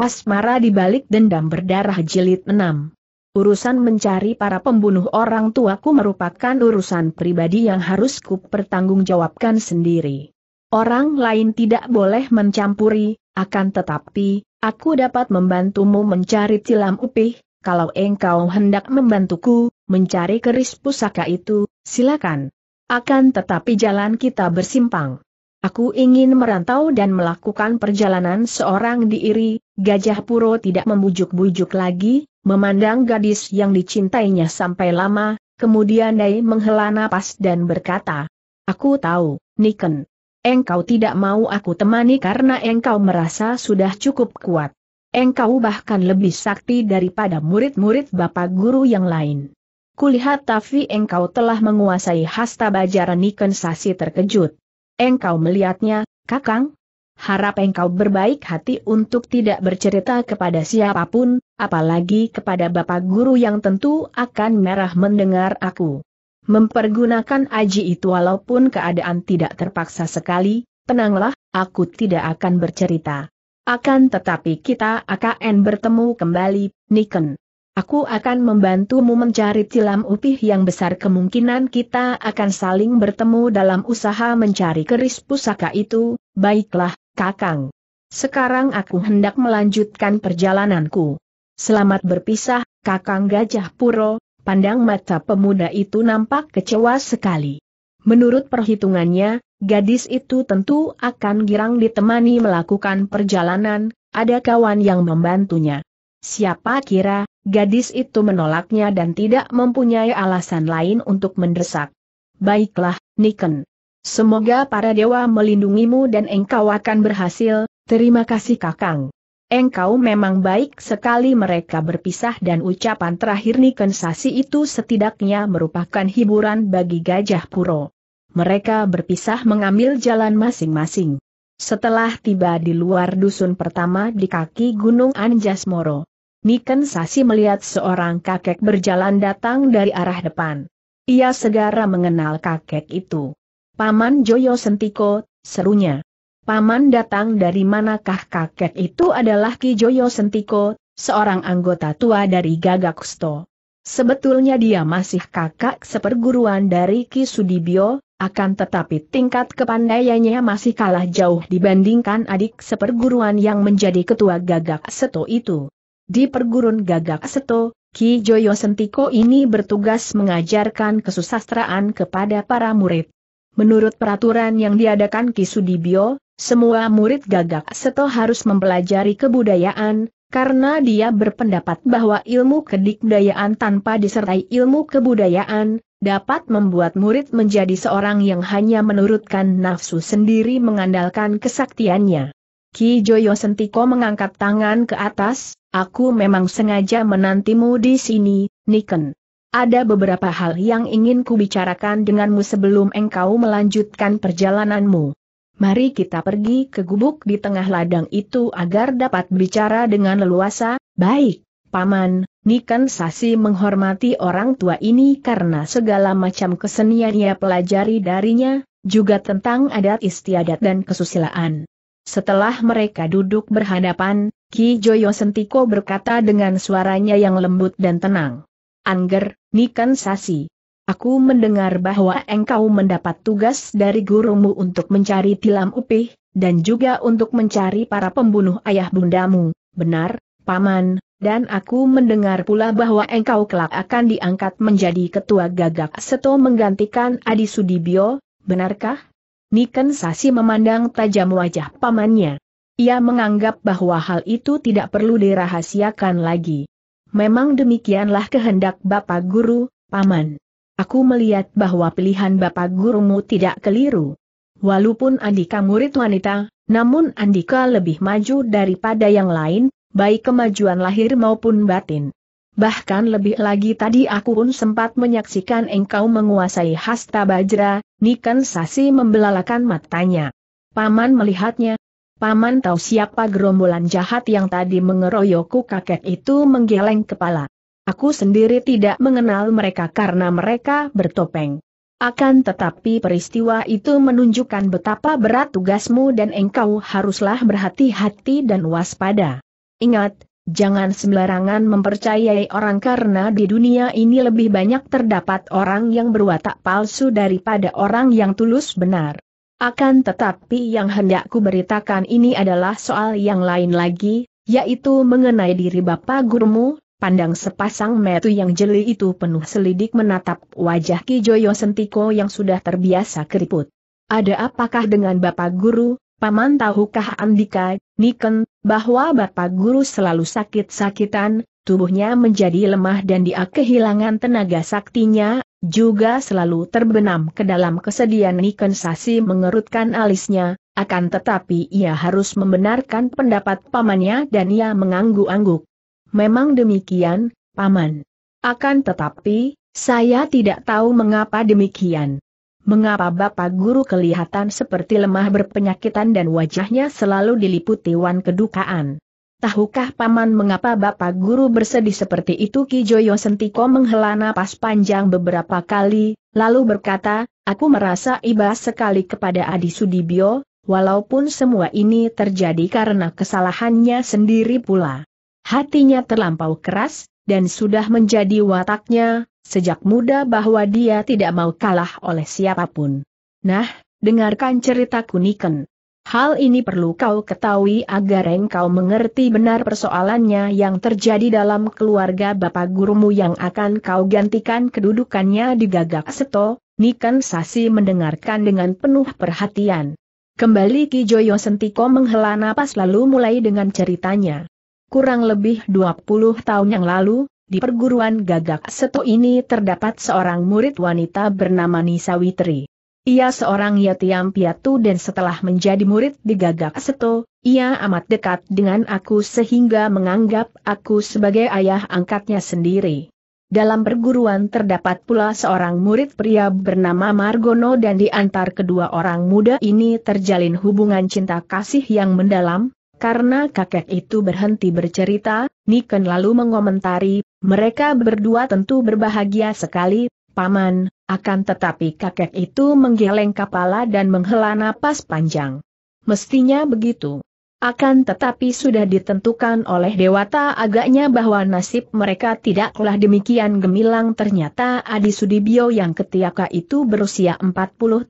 Asmara di balik dendam berdarah jilid 6. Urusan mencari para pembunuh orang tuaku merupakan urusan pribadi yang harus ku pertanggungjawabkan sendiri. Orang lain tidak boleh mencampuri, akan tetapi, aku dapat membantumu mencari tilam upih, kalau engkau hendak membantuku, mencari keris pusaka itu, silakan. Akan tetapi jalan kita bersimpang. Aku ingin merantau dan melakukan perjalanan seorang diri, Gajah Puro tidak membujuk-bujuk lagi, memandang gadis yang dicintainya sampai lama, kemudian Dai menghela napas dan berkata, Aku tahu, Niken. Engkau tidak mau aku temani karena engkau merasa sudah cukup kuat. Engkau bahkan lebih sakti daripada murid-murid Bapak Guru yang lain. Kulihat Tafi engkau telah menguasai hasta bajaran Niken Sasi terkejut. Engkau melihatnya, Kakang? Harap engkau berbaik hati untuk tidak bercerita kepada siapapun, apalagi kepada Bapak Guru yang tentu akan merah mendengar aku. Mempergunakan aji itu walaupun keadaan tidak terpaksa sekali, tenanglah, aku tidak akan bercerita. Akan tetapi kita akan bertemu kembali, Niken. Aku akan membantumu mencari tilam upih yang besar kemungkinan kita akan saling bertemu dalam usaha mencari keris pusaka itu, baiklah, kakang. Sekarang aku hendak melanjutkan perjalananku. Selamat berpisah, kakang Gajah Puro, pandang mata pemuda itu nampak kecewa sekali. Menurut perhitungannya, gadis itu tentu akan girang ditemani melakukan perjalanan, ada kawan yang membantunya. Siapa kira, gadis itu menolaknya dan tidak mempunyai alasan lain untuk mendesak. Baiklah, Niken. Semoga para dewa melindungimu dan engkau akan berhasil, terima kasih Kakang. Engkau memang baik sekali mereka berpisah dan ucapan terakhir Niken Sasi itu setidaknya merupakan hiburan bagi Gajah Puro. Mereka berpisah mengambil jalan masing-masing. Setelah tiba di luar dusun pertama di kaki Gunung Anjas Moro, Niken Sasi melihat seorang kakek berjalan datang dari arah depan. Ia segera mengenal kakek itu. Paman Joyo Sentiko, serunya. Paman datang dari manakah kakek itu adalah Ki Joyo Sentiko, seorang anggota tua dari Gagak Gagaksto. Sebetulnya dia masih kakak seperguruan dari Ki Sudibyo, akan tetapi tingkat kepandaiannya masih kalah jauh dibandingkan adik seperguruan yang menjadi ketua gagak seto itu. Di pergurun gagak seto, Ki Joyo Sentiko ini bertugas mengajarkan kesusastraan kepada para murid. Menurut peraturan yang diadakan Ki Sudibyo, semua murid gagak seto harus mempelajari kebudayaan, karena dia berpendapat bahwa ilmu kedikdayaan tanpa disertai ilmu kebudayaan, dapat membuat murid menjadi seorang yang hanya menurutkan nafsu sendiri mengandalkan kesaktiannya. Ki Joyo Sentiko mengangkat tangan ke atas, aku memang sengaja menantimu di sini, Niken. Ada beberapa hal yang ingin kubicarakan denganmu sebelum engkau melanjutkan perjalananmu. Mari kita pergi ke gubuk di tengah ladang itu agar dapat bicara dengan leluasa, baik, Paman, Niken Sasi menghormati orang tua ini karena segala macam kesenian ia pelajari darinya, juga tentang adat istiadat dan kesusilaan. Setelah mereka duduk berhadapan, Ki Joyo Sentiko berkata dengan suaranya yang lembut dan tenang. Angger, Nikan Sasi. Aku mendengar bahwa engkau mendapat tugas dari gurumu untuk mencari tilam upih, dan juga untuk mencari para pembunuh ayah bundamu, benar, Paman, dan aku mendengar pula bahwa engkau kelak akan diangkat menjadi ketua gagak seto menggantikan Adi Sudibyo, benarkah? Niken Sasi memandang tajam wajah pamannya. Ia menganggap bahwa hal itu tidak perlu dirahasiakan lagi. Memang demikianlah kehendak Bapak Guru, Paman. Aku melihat bahwa pilihan Bapak Gurumu tidak keliru. Walaupun Andika murid wanita, namun Andika lebih maju daripada yang lain, baik kemajuan lahir maupun batin. Bahkan lebih lagi tadi aku pun sempat menyaksikan engkau menguasai hasta bajra, Niken Sasi membelalakan matanya. Paman melihatnya. Paman tahu siapa gerombolan jahat yang tadi mengeroyokku kakek itu menggeleng kepala. Aku sendiri tidak mengenal mereka karena mereka bertopeng. Akan tetapi peristiwa itu menunjukkan betapa berat tugasmu dan engkau haruslah berhati-hati dan waspada. Ingat, Jangan sembarangan mempercayai orang karena di dunia ini lebih banyak terdapat orang yang berwatak palsu daripada orang yang tulus benar. Akan tetapi yang hendak kuberitakan ini adalah soal yang lain lagi, yaitu mengenai diri Bapak Gurumu, pandang sepasang metu yang jeli itu penuh selidik menatap wajah Kijoyo Sentiko yang sudah terbiasa keriput. Ada apakah dengan Bapak Guru, Paman tahukah Andika, Niken, bahwa Bapak Guru selalu sakit-sakitan, tubuhnya menjadi lemah dan dia kehilangan tenaga saktinya, juga selalu terbenam ke dalam kesedihan Niken Sasi mengerutkan alisnya, akan tetapi ia harus membenarkan pendapat pamannya dan ia mengangguk-angguk. Memang demikian, paman. Akan tetapi, saya tidak tahu mengapa demikian. Mengapa Bapak Guru kelihatan seperti lemah berpenyakitan dan wajahnya selalu diliputi wan kedukaan? Tahukah Paman mengapa Bapak Guru bersedih seperti itu Ki Joyo Sentiko menghela napas panjang beberapa kali, lalu berkata, aku merasa iba sekali kepada Adi Sudibyo, walaupun semua ini terjadi karena kesalahannya sendiri pula. Hatinya terlampau keras, dan sudah menjadi wataknya, sejak muda bahwa dia tidak mau kalah oleh siapapun. Nah, dengarkan cerita Kuniken. Hal ini perlu kau ketahui agar engkau mengerti benar persoalannya yang terjadi dalam keluarga bapak gurumu yang akan kau gantikan kedudukannya di Gagak Seto, Niken Sasi mendengarkan dengan penuh perhatian. Kembali Ki Joyo Sentiko menghela napas lalu mulai dengan ceritanya kurang lebih 20 tahun yang lalu, di perguruan gagak seto ini terdapat seorang murid wanita bernama Nisa Witri. Ia seorang yatim piatu dan setelah menjadi murid di gagak seto, ia amat dekat dengan aku sehingga menganggap aku sebagai ayah angkatnya sendiri. Dalam perguruan terdapat pula seorang murid pria bernama Margono dan di antar kedua orang muda ini terjalin hubungan cinta kasih yang mendalam, karena kakek itu berhenti bercerita, Niken lalu mengomentari, mereka berdua tentu berbahagia sekali, Paman, akan tetapi kakek itu menggeleng kepala dan menghela napas panjang. Mestinya begitu. Akan tetapi sudah ditentukan oleh Dewata agaknya bahwa nasib mereka tidaklah demikian gemilang ternyata Adi Sudibyo yang ketiaka itu berusia 40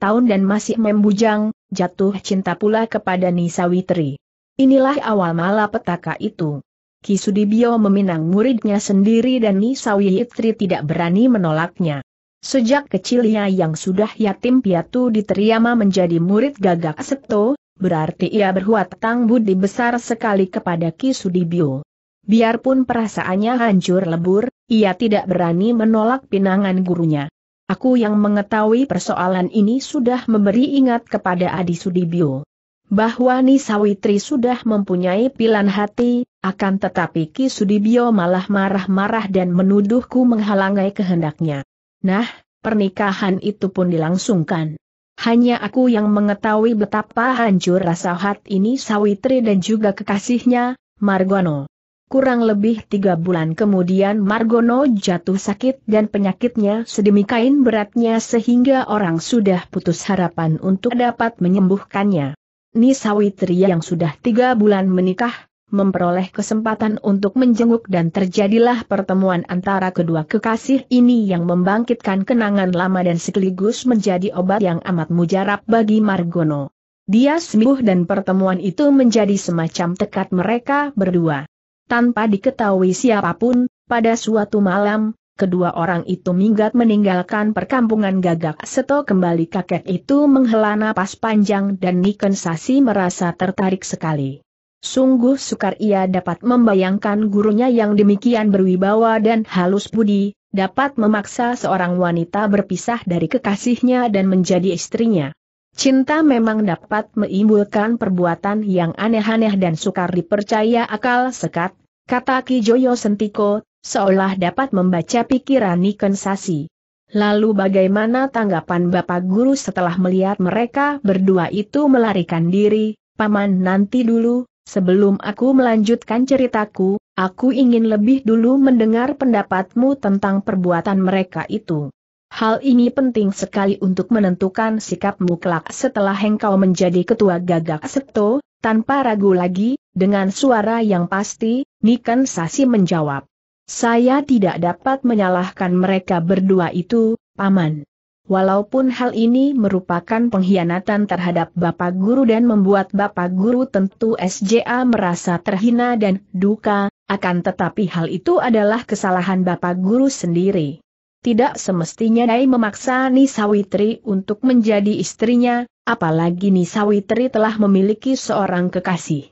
tahun dan masih membujang, jatuh cinta pula kepada Nisa Witri. Inilah awal malapetaka itu. Kisudibio meminang muridnya sendiri dan Nisawi Itri tidak berani menolaknya. Sejak kecilnya yang sudah yatim piatu diterima menjadi murid gagak seto, berarti ia berhutang budi besar sekali kepada Kisudibio. Biarpun perasaannya hancur lebur, ia tidak berani menolak pinangan gurunya. Aku yang mengetahui persoalan ini sudah memberi ingat kepada Adi Sudibio bahwa Nisawitri sudah mempunyai pilihan hati, akan tetapi Ki Sudibyo malah marah-marah dan menuduhku menghalangi kehendaknya. Nah, pernikahan itu pun dilangsungkan. Hanya aku yang mengetahui betapa hancur rasa hati ini Sawitri dan juga kekasihnya, Margono. Kurang lebih tiga bulan kemudian Margono jatuh sakit dan penyakitnya sedemikian beratnya sehingga orang sudah putus harapan untuk dapat menyembuhkannya. Nisawitri yang sudah tiga bulan menikah, memperoleh kesempatan untuk menjenguk dan terjadilah pertemuan antara kedua kekasih ini yang membangkitkan kenangan lama dan sekaligus menjadi obat yang amat mujarab bagi Margono. Dia sembuh dan pertemuan itu menjadi semacam tekad mereka berdua. Tanpa diketahui siapapun, pada suatu malam, kedua orang itu minggat meninggalkan perkampungan gagak seto kembali kakek itu menghela napas panjang dan Niken Sasi merasa tertarik sekali. Sungguh sukar ia dapat membayangkan gurunya yang demikian berwibawa dan halus budi, dapat memaksa seorang wanita berpisah dari kekasihnya dan menjadi istrinya. Cinta memang dapat menimbulkan perbuatan yang aneh-aneh dan sukar dipercaya akal sekat, kata Kijoyo Sentiko, seolah dapat membaca pikiran Niken Sasi. Lalu bagaimana tanggapan Bapak Guru setelah melihat mereka berdua itu melarikan diri, Paman nanti dulu, sebelum aku melanjutkan ceritaku, aku ingin lebih dulu mendengar pendapatmu tentang perbuatan mereka itu. Hal ini penting sekali untuk menentukan sikapmu kelak setelah engkau menjadi ketua gagak seto, tanpa ragu lagi, dengan suara yang pasti, Niken Sasi menjawab. Saya tidak dapat menyalahkan mereka berdua itu, Paman. Walaupun hal ini merupakan pengkhianatan terhadap Bapak Guru dan membuat Bapak Guru tentu SJA merasa terhina dan duka, akan tetapi hal itu adalah kesalahan Bapak Guru sendiri. Tidak semestinya Nai memaksa Nisawitri untuk menjadi istrinya, apalagi Nisawitri telah memiliki seorang kekasih.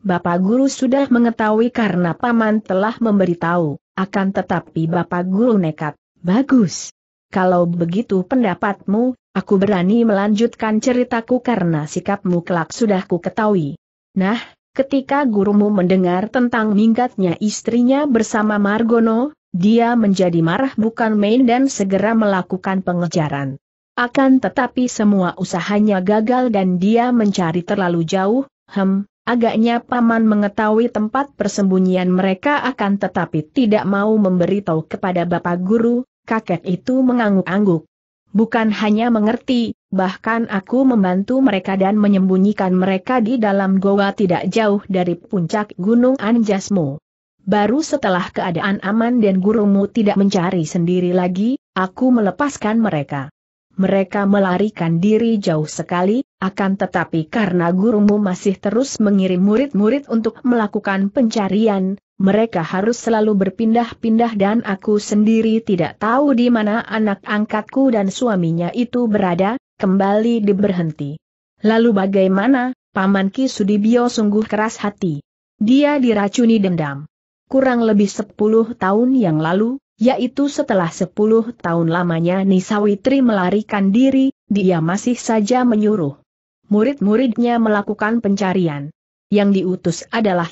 Bapak Guru sudah mengetahui karena Paman telah memberitahu, akan tetapi Bapak Guru nekat. Bagus. Kalau begitu pendapatmu, aku berani melanjutkan ceritaku karena sikapmu kelak sudah ku ketahui. Nah, ketika gurumu mendengar tentang minggatnya istrinya bersama Margono, dia menjadi marah bukan main dan segera melakukan pengejaran. Akan tetapi semua usahanya gagal dan dia mencari terlalu jauh, hem, Agaknya paman mengetahui tempat persembunyian mereka akan tetapi tidak mau memberitahu kepada Bapak Guru, kakek itu mengangguk-angguk. Bukan hanya mengerti, bahkan aku membantu mereka dan menyembunyikan mereka di dalam goa tidak jauh dari puncak Gunung Anjasmo. Baru setelah keadaan aman dan gurumu tidak mencari sendiri lagi, aku melepaskan mereka mereka melarikan diri jauh sekali, akan tetapi karena gurumu masih terus mengirim murid-murid untuk melakukan pencarian, mereka harus selalu berpindah-pindah dan aku sendiri tidak tahu di mana anak angkatku dan suaminya itu berada, kembali diberhenti. Lalu bagaimana, Paman Ki Sudibyo sungguh keras hati. Dia diracuni dendam. Kurang lebih sepuluh tahun yang lalu, yaitu setelah 10 tahun lamanya Nisawitri melarikan diri, dia masih saja menyuruh murid-muridnya melakukan pencarian. Yang diutus adalah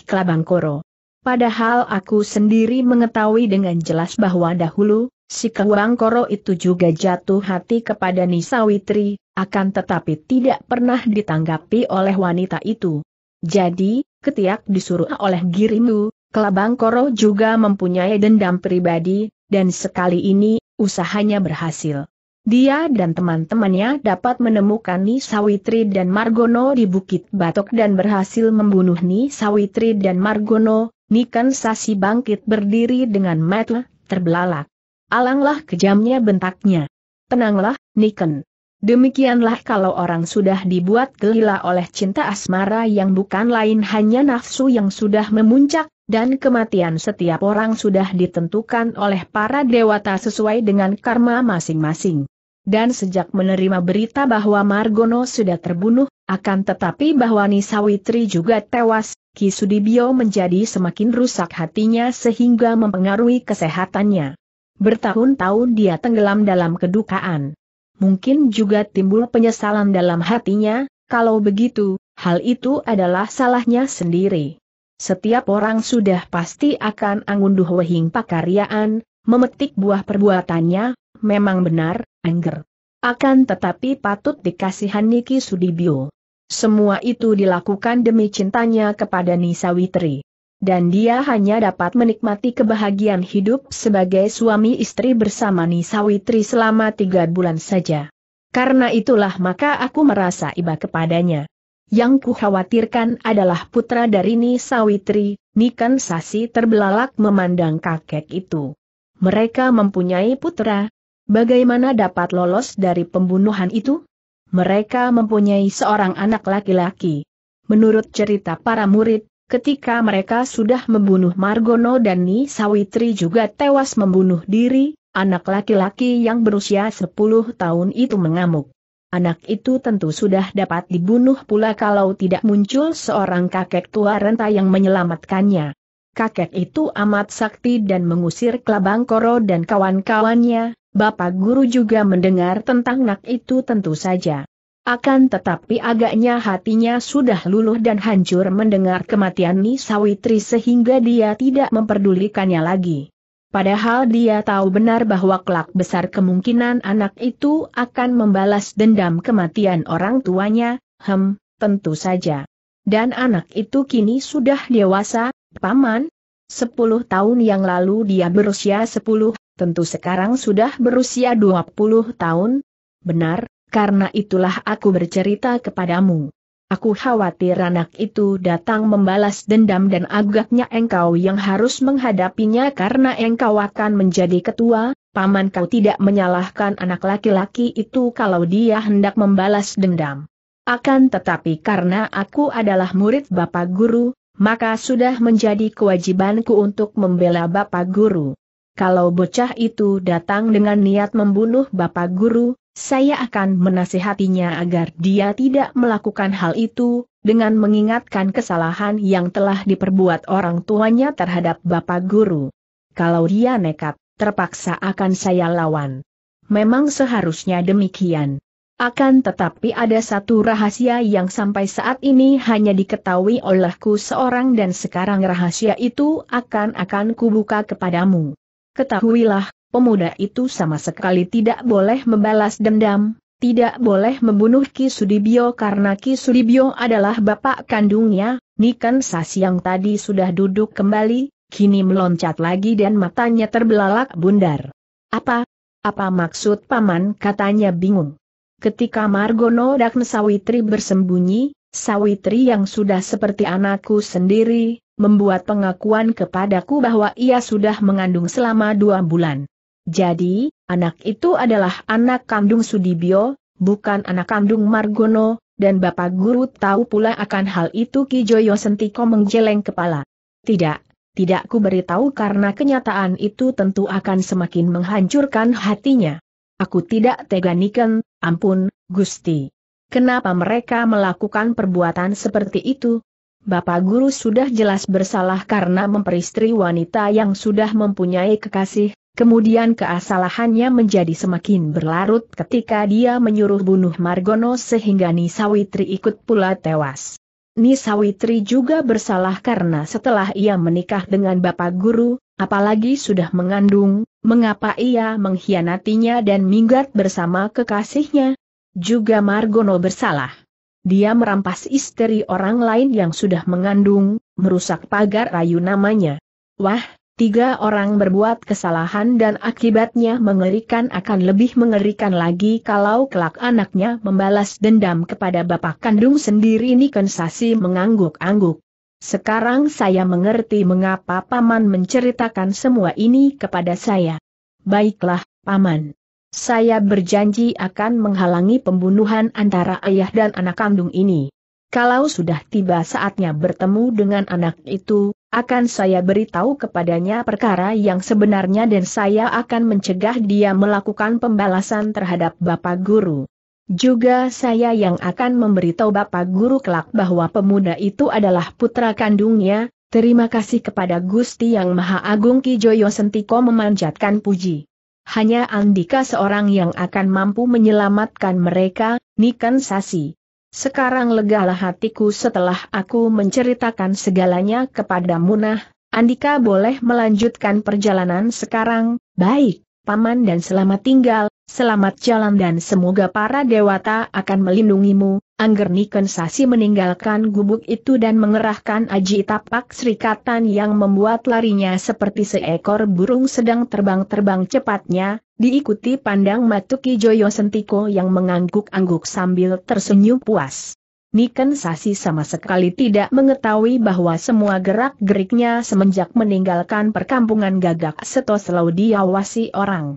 Koro. Padahal aku sendiri mengetahui dengan jelas bahwa dahulu, si Koro itu juga jatuh hati kepada Nisawitri, akan tetapi tidak pernah ditanggapi oleh wanita itu. Jadi, ketiak disuruh oleh girimu, Koro juga mempunyai dendam pribadi, dan sekali ini, usahanya berhasil. Dia dan teman-temannya dapat menemukan Ni Sawitri dan Margono di Bukit Batok dan berhasil membunuh Ni Sawitri dan Margono, Nikan Sasi bangkit berdiri dengan mata terbelalak. Alanglah kejamnya bentaknya. Tenanglah, Niken. Demikianlah kalau orang sudah dibuat gila oleh cinta asmara yang bukan lain hanya nafsu yang sudah memuncak, dan kematian setiap orang sudah ditentukan oleh para dewata sesuai dengan karma masing-masing. Dan sejak menerima berita bahwa Margono sudah terbunuh, akan tetapi bahwa Nisawitri juga tewas, Kisudibio menjadi semakin rusak hatinya sehingga mempengaruhi kesehatannya. Bertahun-tahun dia tenggelam dalam kedukaan mungkin juga timbul penyesalan dalam hatinya, kalau begitu, hal itu adalah salahnya sendiri. Setiap orang sudah pasti akan angunduh wehing pakaryaan, memetik buah perbuatannya, memang benar, anger. Akan tetapi patut dikasihan Niki Sudibyo. Semua itu dilakukan demi cintanya kepada Nisa Witri dan dia hanya dapat menikmati kebahagiaan hidup sebagai suami istri bersama Nisawitri selama tiga bulan saja. Karena itulah maka aku merasa iba kepadanya. Yang kukhawatirkan adalah putra dari Nisawitri, Nikan Sasi terbelalak memandang kakek itu. Mereka mempunyai putra. Bagaimana dapat lolos dari pembunuhan itu? Mereka mempunyai seorang anak laki-laki. Menurut cerita para murid, Ketika mereka sudah membunuh Margono dan Ni Sawitri juga tewas membunuh diri, anak laki-laki yang berusia 10 tahun itu mengamuk. Anak itu tentu sudah dapat dibunuh pula kalau tidak muncul seorang kakek tua renta yang menyelamatkannya. Kakek itu amat sakti dan mengusir Kelabang Koro dan kawan-kawannya, Bapak Guru juga mendengar tentang nak itu tentu saja. Akan tetapi agaknya hatinya sudah luluh dan hancur mendengar kematian Nisawitri sehingga dia tidak memperdulikannya lagi. Padahal dia tahu benar bahwa kelak besar kemungkinan anak itu akan membalas dendam kematian orang tuanya, hem, tentu saja. Dan anak itu kini sudah dewasa, paman. Sepuluh tahun yang lalu dia berusia sepuluh, tentu sekarang sudah berusia dua puluh tahun. Benar, karena itulah aku bercerita kepadamu. Aku khawatir anak itu datang membalas dendam dan agaknya engkau yang harus menghadapinya karena engkau akan menjadi ketua, paman kau tidak menyalahkan anak laki-laki itu kalau dia hendak membalas dendam. Akan tetapi karena aku adalah murid Bapak Guru, maka sudah menjadi kewajibanku untuk membela Bapak Guru kalau bocah itu datang dengan niat membunuh Bapak Guru, saya akan menasihatinya agar dia tidak melakukan hal itu, dengan mengingatkan kesalahan yang telah diperbuat orang tuanya terhadap Bapak Guru. Kalau dia nekat, terpaksa akan saya lawan. Memang seharusnya demikian. Akan tetapi ada satu rahasia yang sampai saat ini hanya diketahui olehku seorang dan sekarang rahasia itu akan-akan kubuka kepadamu. Ketahuilah, pemuda itu sama sekali tidak boleh membalas dendam, tidak boleh membunuh Ki Sudibyo karena Ki Sudibyo adalah bapak kandungnya, Niken Sasi yang tadi sudah duduk kembali, kini meloncat lagi dan matanya terbelalak bundar. Apa? Apa maksud paman katanya bingung. Ketika Margono dan Sawitri bersembunyi, Sawitri yang sudah seperti anakku sendiri, membuat pengakuan kepadaku bahwa ia sudah mengandung selama dua bulan. Jadi, anak itu adalah anak kandung Sudibyo, bukan anak kandung Margono, dan Bapak Guru tahu pula akan hal itu Kijoyo Sentiko menggeleng kepala. Tidak, tidak ku beritahu karena kenyataan itu tentu akan semakin menghancurkan hatinya. Aku tidak tega Niken, ampun, Gusti. Kenapa mereka melakukan perbuatan seperti itu? Bapak Guru sudah jelas bersalah karena memperistri wanita yang sudah mempunyai kekasih, kemudian keasalahannya menjadi semakin berlarut ketika dia menyuruh bunuh Margono sehingga Nisawitri ikut pula tewas. Nisawitri juga bersalah karena setelah ia menikah dengan Bapak Guru, apalagi sudah mengandung, mengapa ia mengkhianatinya dan minggat bersama kekasihnya? Juga Margono bersalah dia merampas istri orang lain yang sudah mengandung, merusak pagar rayu namanya. Wah, tiga orang berbuat kesalahan dan akibatnya mengerikan akan lebih mengerikan lagi kalau kelak anaknya membalas dendam kepada bapak kandung sendiri ini. Kensasi mengangguk-angguk. Sekarang saya mengerti mengapa Paman menceritakan semua ini kepada saya. Baiklah, Paman. Saya berjanji akan menghalangi pembunuhan antara ayah dan anak kandung ini. Kalau sudah tiba saatnya bertemu dengan anak itu, akan saya beritahu kepadanya perkara yang sebenarnya dan saya akan mencegah dia melakukan pembalasan terhadap Bapak Guru. Juga saya yang akan memberitahu Bapak Guru kelak bahwa pemuda itu adalah putra kandungnya, terima kasih kepada Gusti Yang Maha Agung Ki Kijoyo Sentiko memanjatkan puji hanya Andika seorang yang akan mampu menyelamatkan mereka, Nikan Sasi. Sekarang legalah hatiku setelah aku menceritakan segalanya kepada Munah, Andika boleh melanjutkan perjalanan sekarang, baik, paman dan selamat tinggal, Selamat jalan dan semoga para dewata akan melindungimu. Niken Sasi meninggalkan gubuk itu dan mengerahkan aji tapak serikatan yang membuat larinya seperti seekor burung sedang terbang-terbang cepatnya, diikuti pandang Matuki Joyo Sentiko yang mengangguk-angguk sambil tersenyum puas. Niken Sasi sama sekali tidak mengetahui bahwa semua gerak-geriknya semenjak meninggalkan perkampungan gagak seto selalu diawasi orang.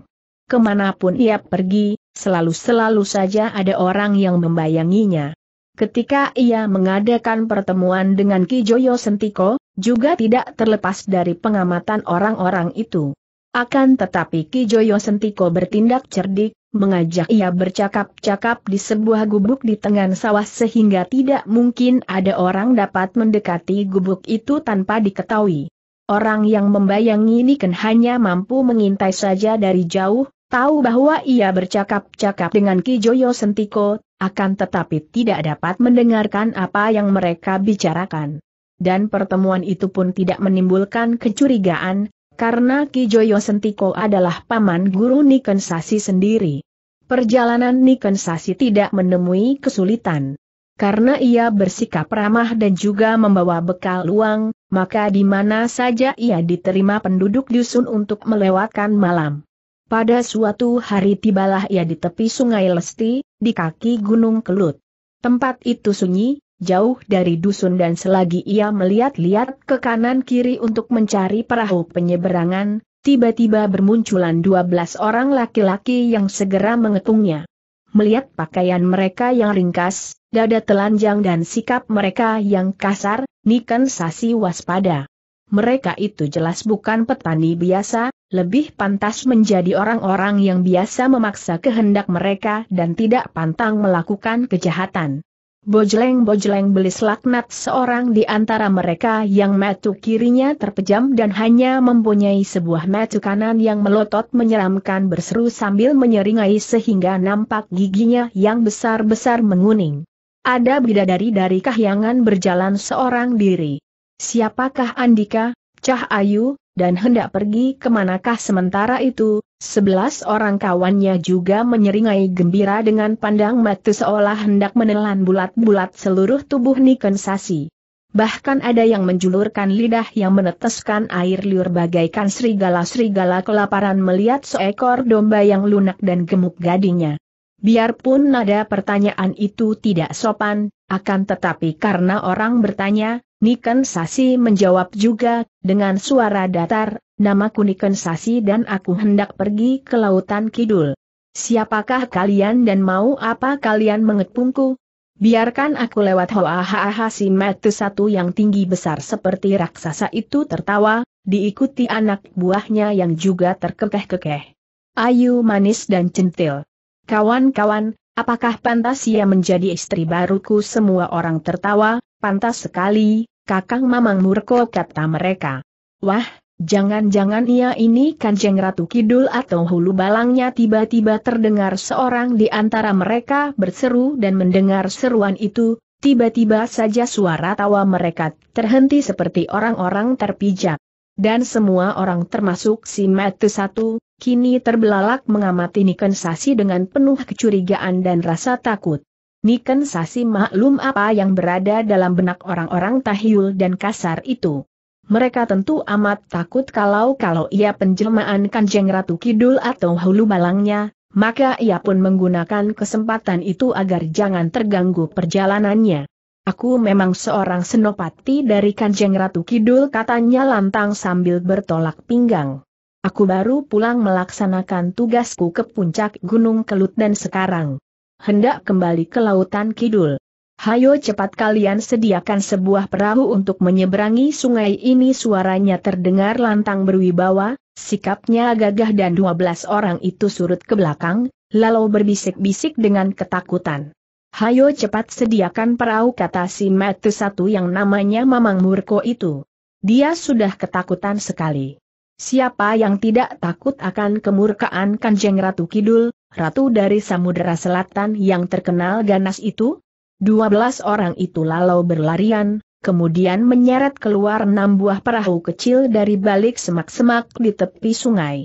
Kemanapun ia pergi, selalu-selalu saja ada orang yang membayanginya. Ketika ia mengadakan pertemuan dengan Kijoyo Sentiko, juga tidak terlepas dari pengamatan orang-orang itu. Akan tetapi Kijoyo Sentiko bertindak cerdik, mengajak ia bercakap-cakap di sebuah gubuk di tengah sawah sehingga tidak mungkin ada orang dapat mendekati gubuk itu tanpa diketahui. Orang yang membayangi ini kan hanya mampu mengintai saja dari jauh, tahu bahwa ia bercakap-cakap dengan Kijoyo Sentiko, akan tetapi tidak dapat mendengarkan apa yang mereka bicarakan. Dan pertemuan itu pun tidak menimbulkan kecurigaan, karena Kijoyo Sentiko adalah paman guru Sasi sendiri. Perjalanan Sasi tidak menemui kesulitan. Karena ia bersikap ramah dan juga membawa bekal uang, maka di mana saja ia diterima penduduk dusun untuk melewatkan malam. Pada suatu hari tibalah ia di tepi sungai Lesti, di kaki Gunung Kelut. Tempat itu sunyi, jauh dari dusun dan selagi ia melihat-lihat ke kanan kiri untuk mencari perahu penyeberangan, tiba-tiba bermunculan 12 orang laki-laki yang segera mengepungnya. Melihat pakaian mereka yang ringkas, dada telanjang dan sikap mereka yang kasar, Niken Sasi waspada. Mereka itu jelas bukan petani biasa, lebih pantas menjadi orang-orang yang biasa memaksa kehendak mereka dan tidak pantang melakukan kejahatan. Bojleng-bojleng belis laknat seorang di antara mereka yang metu kirinya terpejam dan hanya mempunyai sebuah metu kanan yang melotot menyeramkan berseru sambil menyeringai sehingga nampak giginya yang besar-besar menguning. Ada bidadari dari kahyangan berjalan seorang diri. Siapakah Andika? Cah Ayu dan hendak pergi ke manakah sementara itu, sebelas orang kawannya juga menyeringai gembira dengan pandang mata seolah hendak menelan bulat-bulat seluruh tubuh Niken Sasi. Bahkan ada yang menjulurkan lidah yang meneteskan air liur bagaikan serigala-serigala kelaparan melihat seekor domba yang lunak dan gemuk gadinya. Biarpun nada pertanyaan itu tidak sopan, akan tetapi karena orang bertanya, Niken Sasi menjawab juga, dengan suara datar, namaku Niken Sasi dan aku hendak pergi ke Lautan Kidul. Siapakah kalian dan mau apa kalian mengepungku? Biarkan aku lewat Hoa ha si metu satu yang tinggi besar seperti raksasa itu tertawa, diikuti anak buahnya yang juga terkekeh-kekeh. Ayu manis dan centil. Kawan-kawan, apakah pantas ia menjadi istri baruku semua orang tertawa, pantas sekali, Kakang Mamang Murko kata mereka. Wah, jangan-jangan ia ini Kanjeng Ratu Kidul atau Hulu Balangnya tiba-tiba terdengar seorang di antara mereka berseru dan mendengar seruan itu, tiba-tiba saja suara tawa mereka terhenti seperti orang-orang terpijak. Dan semua orang termasuk si Matu Satu, kini terbelalak mengamati Niken Sasi dengan penuh kecurigaan dan rasa takut. Niken Sasi maklum apa yang berada dalam benak orang-orang tahyul dan kasar itu. Mereka tentu amat takut kalau-kalau ia penjelmaan Kanjeng Ratu Kidul atau Hulu Balangnya, maka ia pun menggunakan kesempatan itu agar jangan terganggu perjalanannya. Aku memang seorang senopati dari Kanjeng Ratu Kidul katanya lantang sambil bertolak pinggang. Aku baru pulang melaksanakan tugasku ke puncak Gunung Kelut dan sekarang hendak kembali ke lautan kidul. Hayo cepat kalian sediakan sebuah perahu untuk menyeberangi sungai ini suaranya terdengar lantang berwibawa, sikapnya gagah dan 12 orang itu surut ke belakang, lalu berbisik-bisik dengan ketakutan. Hayo cepat sediakan perahu kata si Matu satu yang namanya Mamang Murko itu. Dia sudah ketakutan sekali. Siapa yang tidak takut akan kemurkaan Kanjeng Ratu Kidul, ratu dari Samudera Selatan yang terkenal ganas itu? Dua belas orang itu lalu berlarian, kemudian menyeret keluar enam buah perahu kecil dari balik semak-semak di tepi sungai.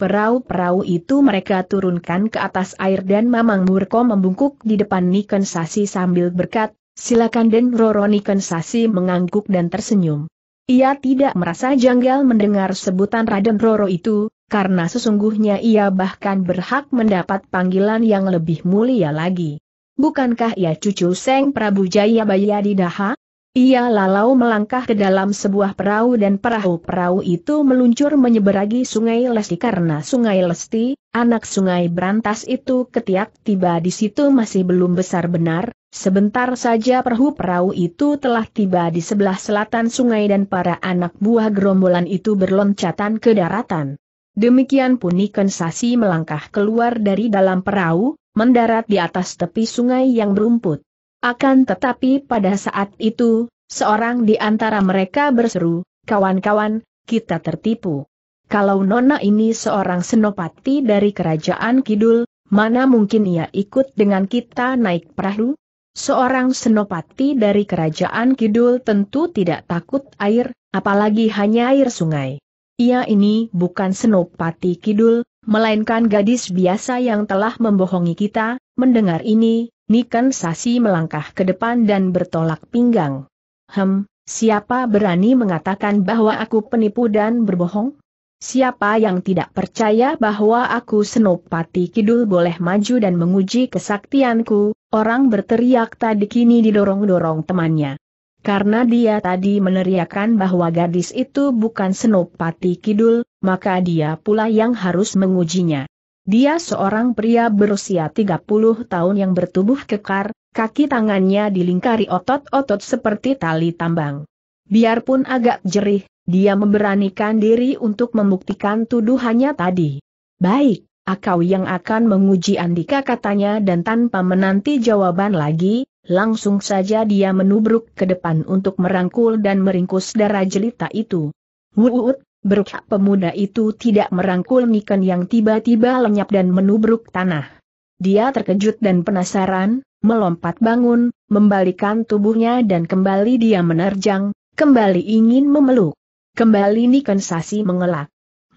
Perahu-perahu itu mereka turunkan ke atas air dan Mamang Murko membungkuk di depan Niken Sasi sambil berkat, silakan Den Roro Niken Sasi mengangguk dan tersenyum. Ia tidak merasa janggal mendengar sebutan Raden Roro itu, karena sesungguhnya ia bahkan berhak mendapat panggilan yang lebih mulia lagi. Bukankah ia cucu Seng Prabu Jayabaya Daha? Ia lalau melangkah ke dalam sebuah perahu dan perahu-perahu itu meluncur menyeberangi sungai Lesti karena sungai Lesti, anak sungai Berantas itu ketiak tiba di situ masih belum besar benar, sebentar saja perahu-perahu itu telah tiba di sebelah selatan sungai dan para anak buah gerombolan itu berloncatan ke daratan. Demikian pun Niken Sasi melangkah keluar dari dalam perahu, mendarat di atas tepi sungai yang berumput. Akan tetapi pada saat itu, seorang di antara mereka berseru, kawan-kawan, kita tertipu. Kalau Nona ini seorang senopati dari kerajaan Kidul, mana mungkin ia ikut dengan kita naik perahu? Seorang senopati dari kerajaan Kidul tentu tidak takut air, apalagi hanya air sungai. Ia ini bukan senopati Kidul, melainkan gadis biasa yang telah membohongi kita, mendengar ini, Nikan Sasi melangkah ke depan dan bertolak pinggang. Hem, siapa berani mengatakan bahwa aku penipu dan berbohong? Siapa yang tidak percaya bahwa aku Senopati Kidul boleh maju dan menguji kesaktianku, orang berteriak tadi kini didorong-dorong temannya. Karena dia tadi meneriakan bahwa gadis itu bukan Senopati Kidul, maka dia pula yang harus mengujinya. Dia seorang pria berusia 30 tahun yang bertubuh kekar, kaki tangannya dilingkari otot-otot seperti tali tambang. Biarpun agak jerih, dia memberanikan diri untuk membuktikan tuduhannya tadi. Baik, akau yang akan menguji Andika katanya dan tanpa menanti jawaban lagi, langsung saja dia menubruk ke depan untuk merangkul dan meringkus darah jelita itu. Wuut, Berkak pemuda itu tidak merangkul Niken yang tiba-tiba lenyap dan menubruk tanah. Dia terkejut dan penasaran, melompat bangun, membalikan tubuhnya dan kembali dia menerjang, kembali ingin memeluk. Kembali Niken Sasi mengelak.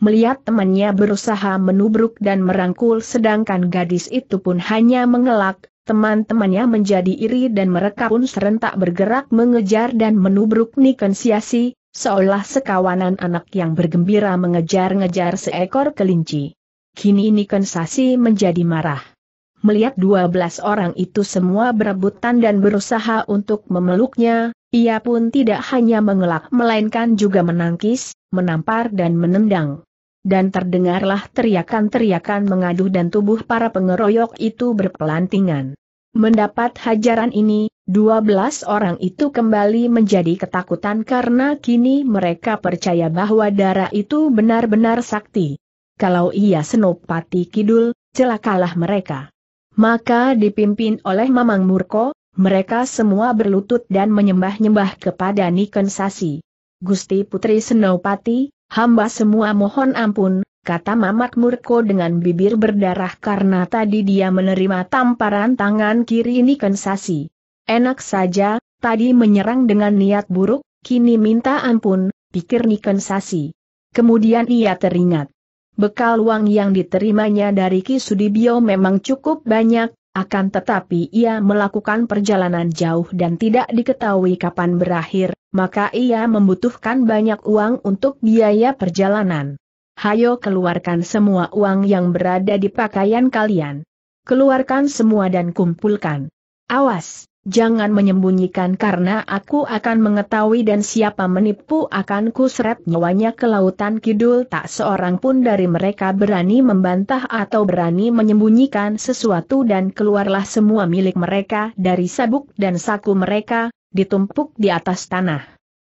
Melihat temannya berusaha menubruk dan merangkul sedangkan gadis itu pun hanya mengelak, teman-temannya menjadi iri dan mereka pun serentak bergerak mengejar dan menubruk Niken Siasi, seolah sekawanan anak yang bergembira mengejar-ngejar seekor kelinci. Kini ini Nikensasi menjadi marah. Melihat dua belas orang itu semua berebutan dan berusaha untuk memeluknya, ia pun tidak hanya mengelak melainkan juga menangkis, menampar dan menendang. Dan terdengarlah teriakan-teriakan mengaduh dan tubuh para pengeroyok itu berpelantingan. Mendapat hajaran ini, 12 orang itu kembali menjadi ketakutan karena kini mereka percaya bahwa darah itu benar-benar sakti. Kalau ia senopati kidul, celakalah mereka. Maka dipimpin oleh Mamang Murko, mereka semua berlutut dan menyembah-nyembah kepada Niken Sasi. Gusti Putri Senopati, hamba semua mohon ampun, kata Mamak Murko dengan bibir berdarah karena tadi dia menerima tamparan tangan kiri Niken Sasi. Enak saja, tadi menyerang dengan niat buruk, kini minta ampun, pikir Niken Sasi. Kemudian ia teringat. Bekal uang yang diterimanya dari Ki Sudibyo memang cukup banyak, akan tetapi ia melakukan perjalanan jauh dan tidak diketahui kapan berakhir, maka ia membutuhkan banyak uang untuk biaya perjalanan. Hayo keluarkan semua uang yang berada di pakaian kalian. Keluarkan semua dan kumpulkan. Awas! jangan menyembunyikan karena aku akan mengetahui dan siapa menipu akan kuseret nyawanya ke lautan kidul tak seorang pun dari mereka berani membantah atau berani menyembunyikan sesuatu dan keluarlah semua milik mereka dari sabuk dan saku mereka, ditumpuk di atas tanah.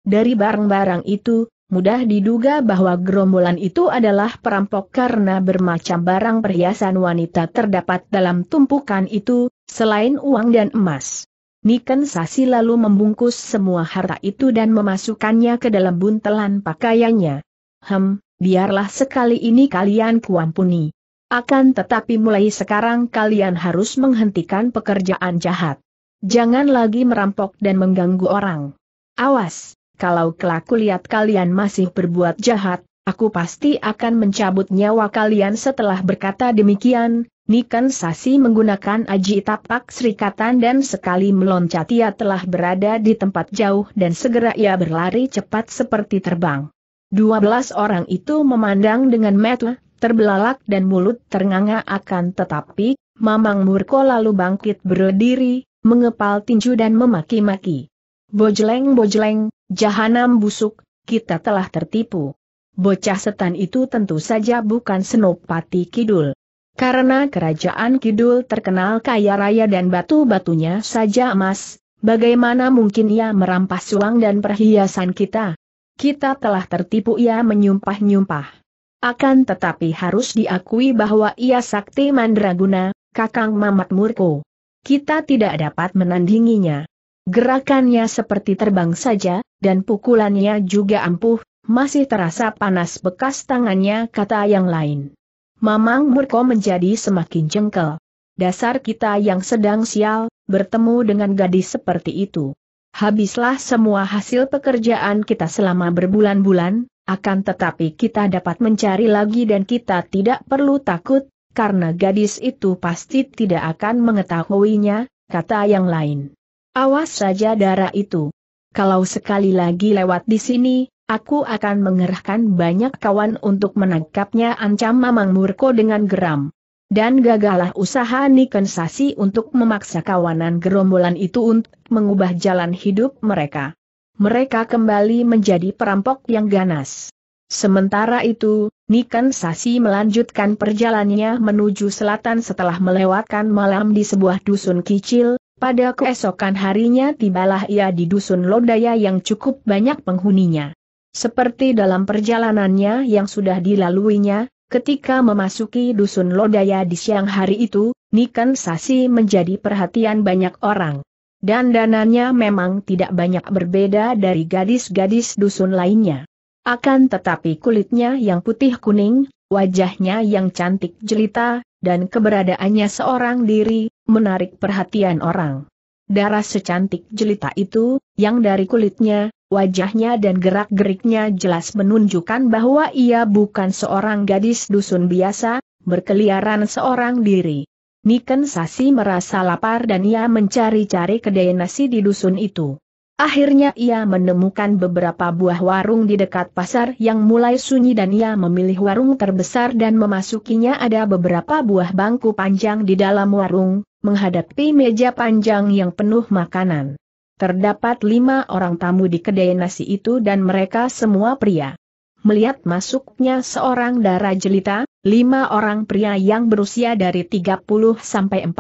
Dari barang-barang itu, mudah diduga bahwa gerombolan itu adalah perampok karena bermacam barang perhiasan wanita terdapat dalam tumpukan itu, selain uang dan emas. Niken Sasi lalu membungkus semua harta itu dan memasukkannya ke dalam buntelan pakaiannya. Hem, biarlah sekali ini kalian kuampuni. Akan tetapi mulai sekarang kalian harus menghentikan pekerjaan jahat. Jangan lagi merampok dan mengganggu orang. Awas, kalau kelak lihat kalian masih berbuat jahat, aku pasti akan mencabut nyawa kalian setelah berkata demikian, Nikan Sasi menggunakan aji tapak serikatan dan sekali meloncat ia telah berada di tempat jauh dan segera ia berlari cepat seperti terbang. Dua belas orang itu memandang dengan mata, terbelalak dan mulut ternganga akan tetapi, Mamang Murko lalu bangkit berdiri, mengepal tinju dan memaki-maki. Bojleng bojleng, jahanam busuk, kita telah tertipu. Bocah setan itu tentu saja bukan Senopati Kidul. Karena kerajaan Kidul terkenal kaya raya dan batu-batunya saja emas, bagaimana mungkin ia merampas uang dan perhiasan kita? Kita telah tertipu ia menyumpah-nyumpah. Akan tetapi harus diakui bahwa ia sakti mandraguna, kakang mamat murko. Kita tidak dapat menandinginya. Gerakannya seperti terbang saja, dan pukulannya juga ampuh, masih terasa panas bekas tangannya kata yang lain. Mamang Murko menjadi semakin jengkel. Dasar kita yang sedang sial, bertemu dengan gadis seperti itu. Habislah semua hasil pekerjaan kita selama berbulan-bulan, akan tetapi kita dapat mencari lagi dan kita tidak perlu takut, karena gadis itu pasti tidak akan mengetahuinya, kata yang lain. Awas saja darah itu. Kalau sekali lagi lewat di sini, Aku akan mengerahkan banyak kawan untuk menangkapnya ancam Mamang Murko dengan geram. Dan gagalah usaha Nikensasi untuk memaksa kawanan gerombolan itu untuk mengubah jalan hidup mereka. Mereka kembali menjadi perampok yang ganas. Sementara itu, Niken Sasi melanjutkan perjalannya menuju selatan setelah melewatkan malam di sebuah dusun kecil. Pada keesokan harinya tibalah ia di dusun Lodaya yang cukup banyak penghuninya. Seperti dalam perjalanannya yang sudah dilaluinya, ketika memasuki dusun Lodaya di siang hari itu, Nikan Sasi menjadi perhatian banyak orang. Dan dananya memang tidak banyak berbeda dari gadis-gadis dusun lainnya. Akan tetapi kulitnya yang putih kuning, wajahnya yang cantik jelita, dan keberadaannya seorang diri, menarik perhatian orang. Darah secantik jelita itu, yang dari kulitnya, Wajahnya dan gerak-geriknya jelas menunjukkan bahwa ia bukan seorang gadis dusun biasa, berkeliaran seorang diri. Niken Sasi merasa lapar dan ia mencari-cari kedai nasi di dusun itu. Akhirnya ia menemukan beberapa buah warung di dekat pasar yang mulai sunyi dan ia memilih warung terbesar dan memasukinya ada beberapa buah bangku panjang di dalam warung, menghadapi meja panjang yang penuh makanan. Terdapat lima orang tamu di kedai nasi itu dan mereka semua pria. Melihat masuknya seorang darah jelita, lima orang pria yang berusia dari 30 sampai 40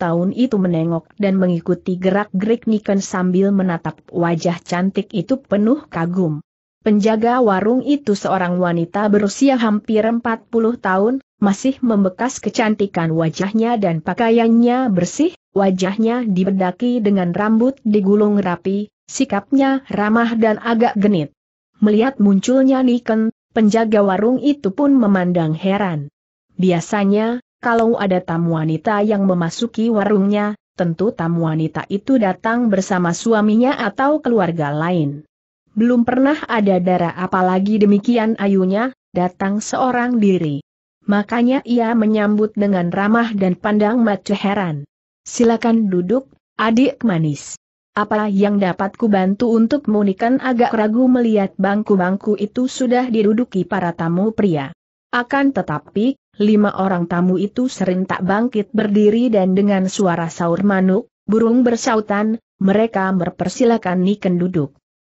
tahun itu menengok dan mengikuti gerak-gerik Niken sambil menatap wajah cantik itu penuh kagum. Penjaga warung itu seorang wanita berusia hampir 40 tahun, masih membekas kecantikan wajahnya dan pakaiannya bersih, wajahnya dibedaki dengan rambut digulung rapi, sikapnya ramah dan agak genit. Melihat munculnya Niken, penjaga warung itu pun memandang heran. Biasanya, kalau ada tamu wanita yang memasuki warungnya, tentu tamu wanita itu datang bersama suaminya atau keluarga lain. Belum pernah ada darah apalagi demikian ayunya, datang seorang diri. Makanya ia menyambut dengan ramah dan pandang mata heran. Silakan duduk, adik manis. Apa yang dapat kubantu untuk munikan agak ragu melihat bangku-bangku itu sudah diduduki para tamu pria. Akan tetapi, lima orang tamu itu serentak bangkit berdiri dan dengan suara saur manuk, burung bersautan, mereka mempersilakan Niken duduk.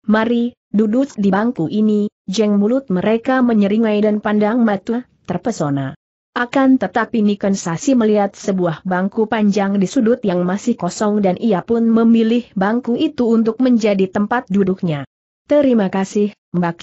Mari, duduk di bangku ini, jeng mulut mereka menyeringai dan pandang mata, terpesona. Akan tetapi Niken Sasi melihat sebuah bangku panjang di sudut yang masih kosong dan ia pun memilih bangku itu untuk menjadi tempat duduknya. Terima kasih, Mbak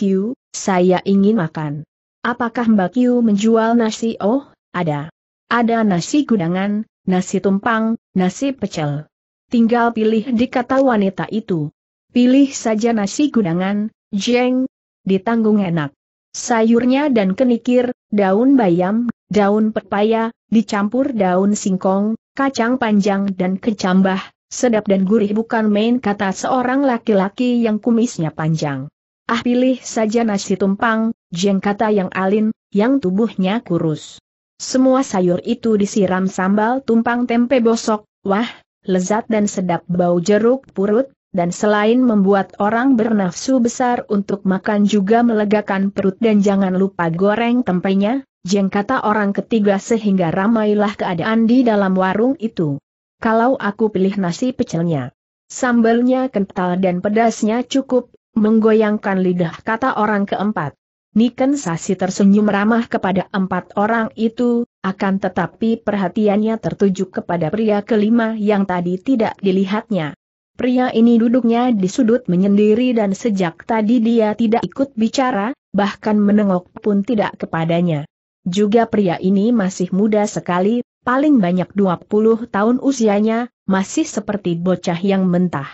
saya ingin makan. Apakah Mbak menjual nasi? Oh, ada. Ada nasi gudangan, nasi tumpang, nasi pecel. Tinggal pilih dikata wanita itu. Pilih saja nasi gudangan, jeng. Ditanggung enak sayurnya dan kenikir, daun bayam, daun pepaya, dicampur daun singkong, kacang panjang dan kecambah, sedap dan gurih bukan main kata seorang laki-laki yang kumisnya panjang. Ah pilih saja nasi tumpang, jeng kata yang alin, yang tubuhnya kurus. Semua sayur itu disiram sambal tumpang tempe bosok, wah, lezat dan sedap bau jeruk purut, dan selain membuat orang bernafsu besar untuk makan juga melegakan perut dan jangan lupa goreng tempenya, jeng kata orang ketiga sehingga ramailah keadaan di dalam warung itu. Kalau aku pilih nasi pecelnya, sambalnya kental dan pedasnya cukup, menggoyangkan lidah kata orang keempat. Niken Sasi tersenyum ramah kepada empat orang itu, akan tetapi perhatiannya tertuju kepada pria kelima yang tadi tidak dilihatnya. Pria ini duduknya di sudut menyendiri dan sejak tadi dia tidak ikut bicara, bahkan menengok pun tidak kepadanya. Juga pria ini masih muda sekali, paling banyak 20 tahun usianya, masih seperti bocah yang mentah.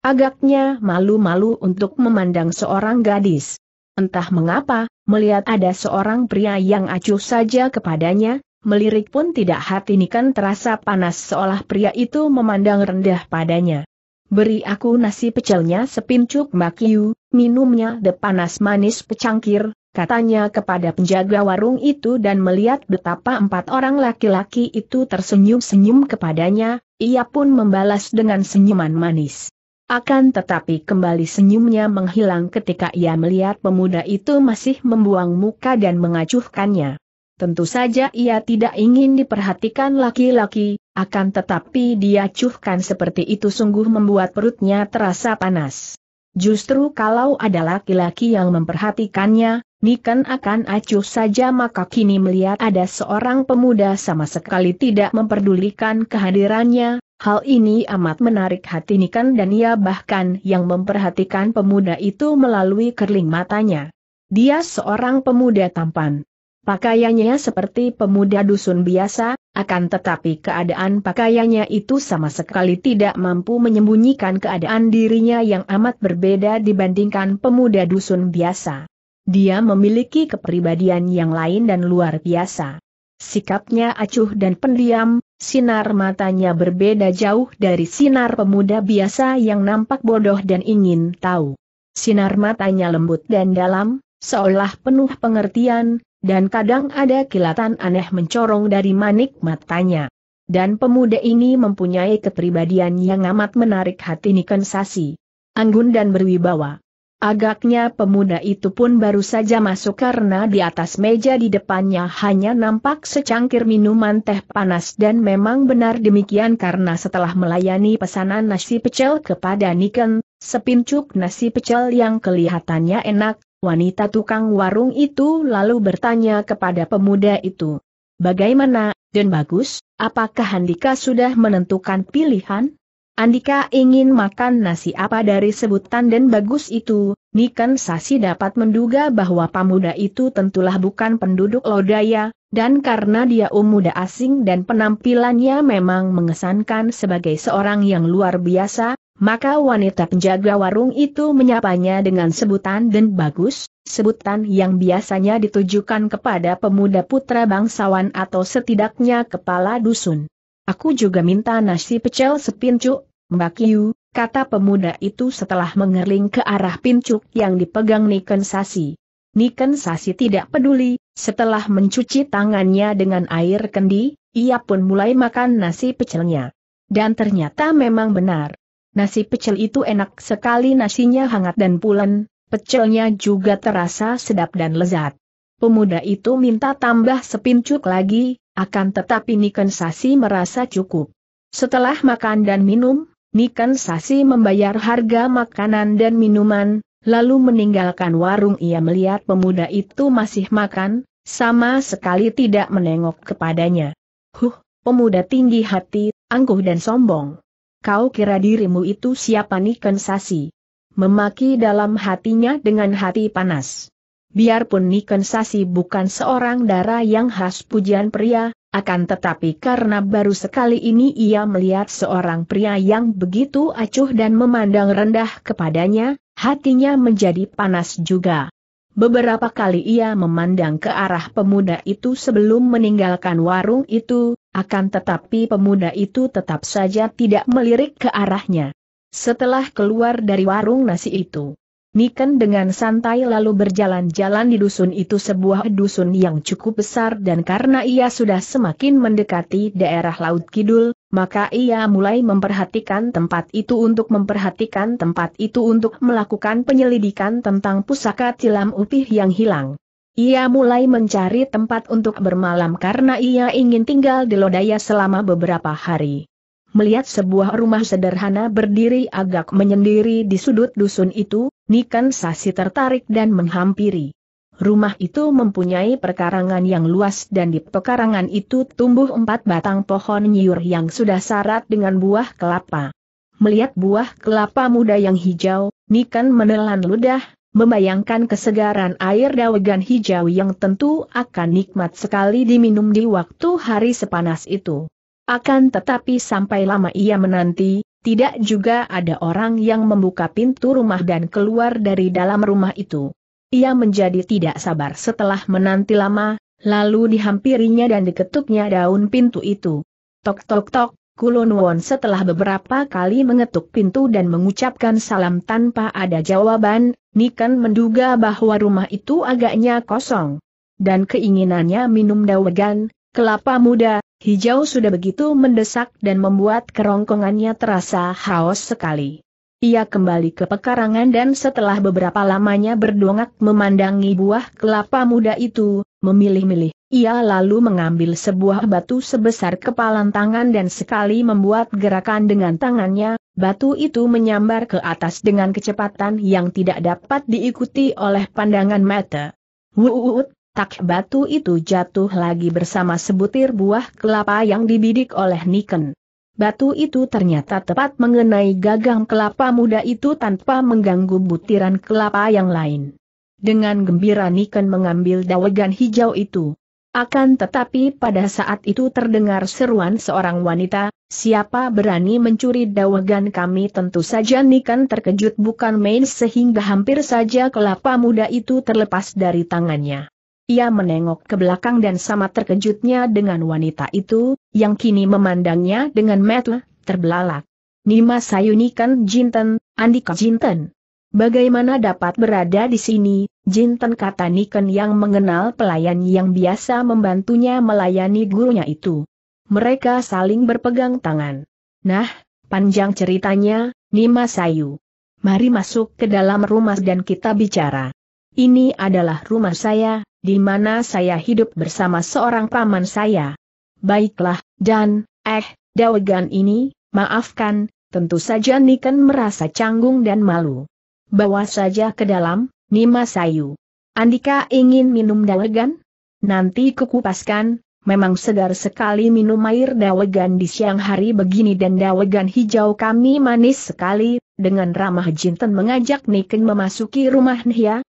Agaknya malu-malu untuk memandang seorang gadis. Entah mengapa, melihat ada seorang pria yang acuh saja kepadanya, melirik pun tidak hati kan terasa panas seolah pria itu memandang rendah padanya. Beri aku nasi pecelnya sepincuk makiu, minumnya de panas manis pecangkir, katanya kepada penjaga warung itu dan melihat betapa empat orang laki-laki itu tersenyum-senyum kepadanya, ia pun membalas dengan senyuman manis. Akan tetapi kembali senyumnya menghilang ketika ia melihat pemuda itu masih membuang muka dan mengacuhkannya. Tentu saja ia tidak ingin diperhatikan laki-laki, akan tetapi dia cuhkan seperti itu sungguh membuat perutnya terasa panas. Justru kalau ada laki-laki yang memperhatikannya, Niken akan acuh saja maka kini melihat ada seorang pemuda sama sekali tidak memperdulikan kehadirannya, hal ini amat menarik hati Niken dan ia bahkan yang memperhatikan pemuda itu melalui kerling matanya. Dia seorang pemuda tampan. Pakaiannya seperti pemuda dusun biasa, akan tetapi keadaan pakaiannya itu sama sekali tidak mampu menyembunyikan keadaan dirinya yang amat berbeda dibandingkan pemuda dusun biasa. Dia memiliki kepribadian yang lain dan luar biasa. Sikapnya acuh dan pendiam, sinar matanya berbeda jauh dari sinar pemuda biasa yang nampak bodoh dan ingin tahu. Sinar matanya lembut dan dalam, seolah penuh pengertian, dan kadang ada kilatan aneh mencorong dari manik matanya. Dan pemuda ini mempunyai kepribadian yang amat menarik hati Niken Sasi. Anggun dan berwibawa. Agaknya pemuda itu pun baru saja masuk karena di atas meja di depannya hanya nampak secangkir minuman teh panas dan memang benar demikian karena setelah melayani pesanan nasi pecel kepada Niken, sepincuk nasi pecel yang kelihatannya enak, Wanita tukang warung itu lalu bertanya kepada pemuda itu, Bagaimana, Den bagus, apakah Andika sudah menentukan pilihan? Andika ingin makan nasi apa dari sebutan dan bagus itu, Niken Sasi dapat menduga bahwa pemuda itu tentulah bukan penduduk Lodaya, dan karena dia umuda asing dan penampilannya memang mengesankan sebagai seorang yang luar biasa, maka wanita penjaga warung itu menyapanya dengan sebutan dan bagus, sebutan yang biasanya ditujukan kepada pemuda putra bangsawan atau setidaknya kepala dusun. Aku juga minta nasi pecel sepincuk, Mbak Kiyu, kata pemuda itu setelah mengerling ke arah pincuk yang dipegang Niken Sasi. Niken Sasi tidak peduli, setelah mencuci tangannya dengan air kendi, ia pun mulai makan nasi pecelnya. Dan ternyata memang benar, Nasi pecel itu enak sekali nasinya hangat dan pulen, pecelnya juga terasa sedap dan lezat. Pemuda itu minta tambah sepincuk lagi, akan tetapi Niken Sasi merasa cukup. Setelah makan dan minum, Niken Sasi membayar harga makanan dan minuman, lalu meninggalkan warung ia melihat pemuda itu masih makan, sama sekali tidak menengok kepadanya. Huh, pemuda tinggi hati, angkuh dan sombong kau kira dirimu itu siapa nih Sasi? Memaki dalam hatinya dengan hati panas. Biarpun Niken Sasi bukan seorang darah yang khas pujian pria, akan tetapi karena baru sekali ini ia melihat seorang pria yang begitu acuh dan memandang rendah kepadanya, hatinya menjadi panas juga. Beberapa kali ia memandang ke arah pemuda itu sebelum meninggalkan warung itu, akan tetapi pemuda itu tetap saja tidak melirik ke arahnya. Setelah keluar dari warung nasi itu, Niken dengan santai lalu berjalan-jalan di dusun itu sebuah dusun yang cukup besar dan karena ia sudah semakin mendekati daerah Laut Kidul, maka ia mulai memperhatikan tempat itu untuk memperhatikan tempat itu untuk melakukan penyelidikan tentang pusaka tilam upih yang hilang. Ia mulai mencari tempat untuk bermalam karena ia ingin tinggal di Lodaya selama beberapa hari. Melihat sebuah rumah sederhana berdiri agak menyendiri di sudut dusun itu, Nikan Sasi tertarik dan menghampiri. Rumah itu mempunyai perkarangan yang luas dan di pekarangan itu tumbuh empat batang pohon nyiur yang sudah sarat dengan buah kelapa. Melihat buah kelapa muda yang hijau, Nikan menelan ludah, membayangkan kesegaran air dawegan hijau yang tentu akan nikmat sekali diminum di waktu hari sepanas itu. Akan tetapi sampai lama ia menanti, tidak juga ada orang yang membuka pintu rumah dan keluar dari dalam rumah itu. Ia menjadi tidak sabar setelah menanti lama, lalu dihampirinya dan diketuknya daun pintu itu. Tok tok tok, Kulonwon setelah beberapa kali mengetuk pintu dan mengucapkan salam tanpa ada jawaban, Niken menduga bahwa rumah itu agaknya kosong. Dan keinginannya minum dawegan, kelapa muda, hijau sudah begitu mendesak dan membuat kerongkongannya terasa haus sekali. Ia kembali ke pekarangan dan setelah beberapa lamanya berdongak memandangi buah kelapa muda itu, memilih-milih, ia lalu mengambil sebuah batu sebesar kepalan tangan dan sekali membuat gerakan dengan tangannya, batu itu menyambar ke atas dengan kecepatan yang tidak dapat diikuti oleh pandangan mata. Wuut, tak batu itu jatuh lagi bersama sebutir buah kelapa yang dibidik oleh Niken. Batu itu ternyata tepat mengenai gagang kelapa muda itu tanpa mengganggu butiran kelapa yang lain. Dengan gembira Niken mengambil dawegan hijau itu. Akan tetapi pada saat itu terdengar seruan seorang wanita, siapa berani mencuri dawagan kami tentu saja Nikan terkejut bukan main sehingga hampir saja kelapa muda itu terlepas dari tangannya. Ia menengok ke belakang dan sama terkejutnya dengan wanita itu, yang kini memandangnya dengan mata terbelalak. Nima Sayunikan Jinten, Andika Jinten. Bagaimana dapat berada di sini, Jinten kata Niken yang mengenal pelayan yang biasa membantunya melayani gurunya itu. Mereka saling berpegang tangan. Nah, panjang ceritanya, Nima Sayu. Mari masuk ke dalam rumah dan kita bicara. Ini adalah rumah saya, di mana saya hidup bersama seorang paman saya. Baiklah, dan, eh, Dawegan ini, maafkan, tentu saja Niken merasa canggung dan malu. Bawa saja ke dalam, Nima Sayu. Andika ingin minum dawegan? Nanti kukupaskan, memang segar sekali minum air dawegan di siang hari begini dan dawegan hijau kami manis sekali, dengan ramah Jinten mengajak Niken memasuki rumah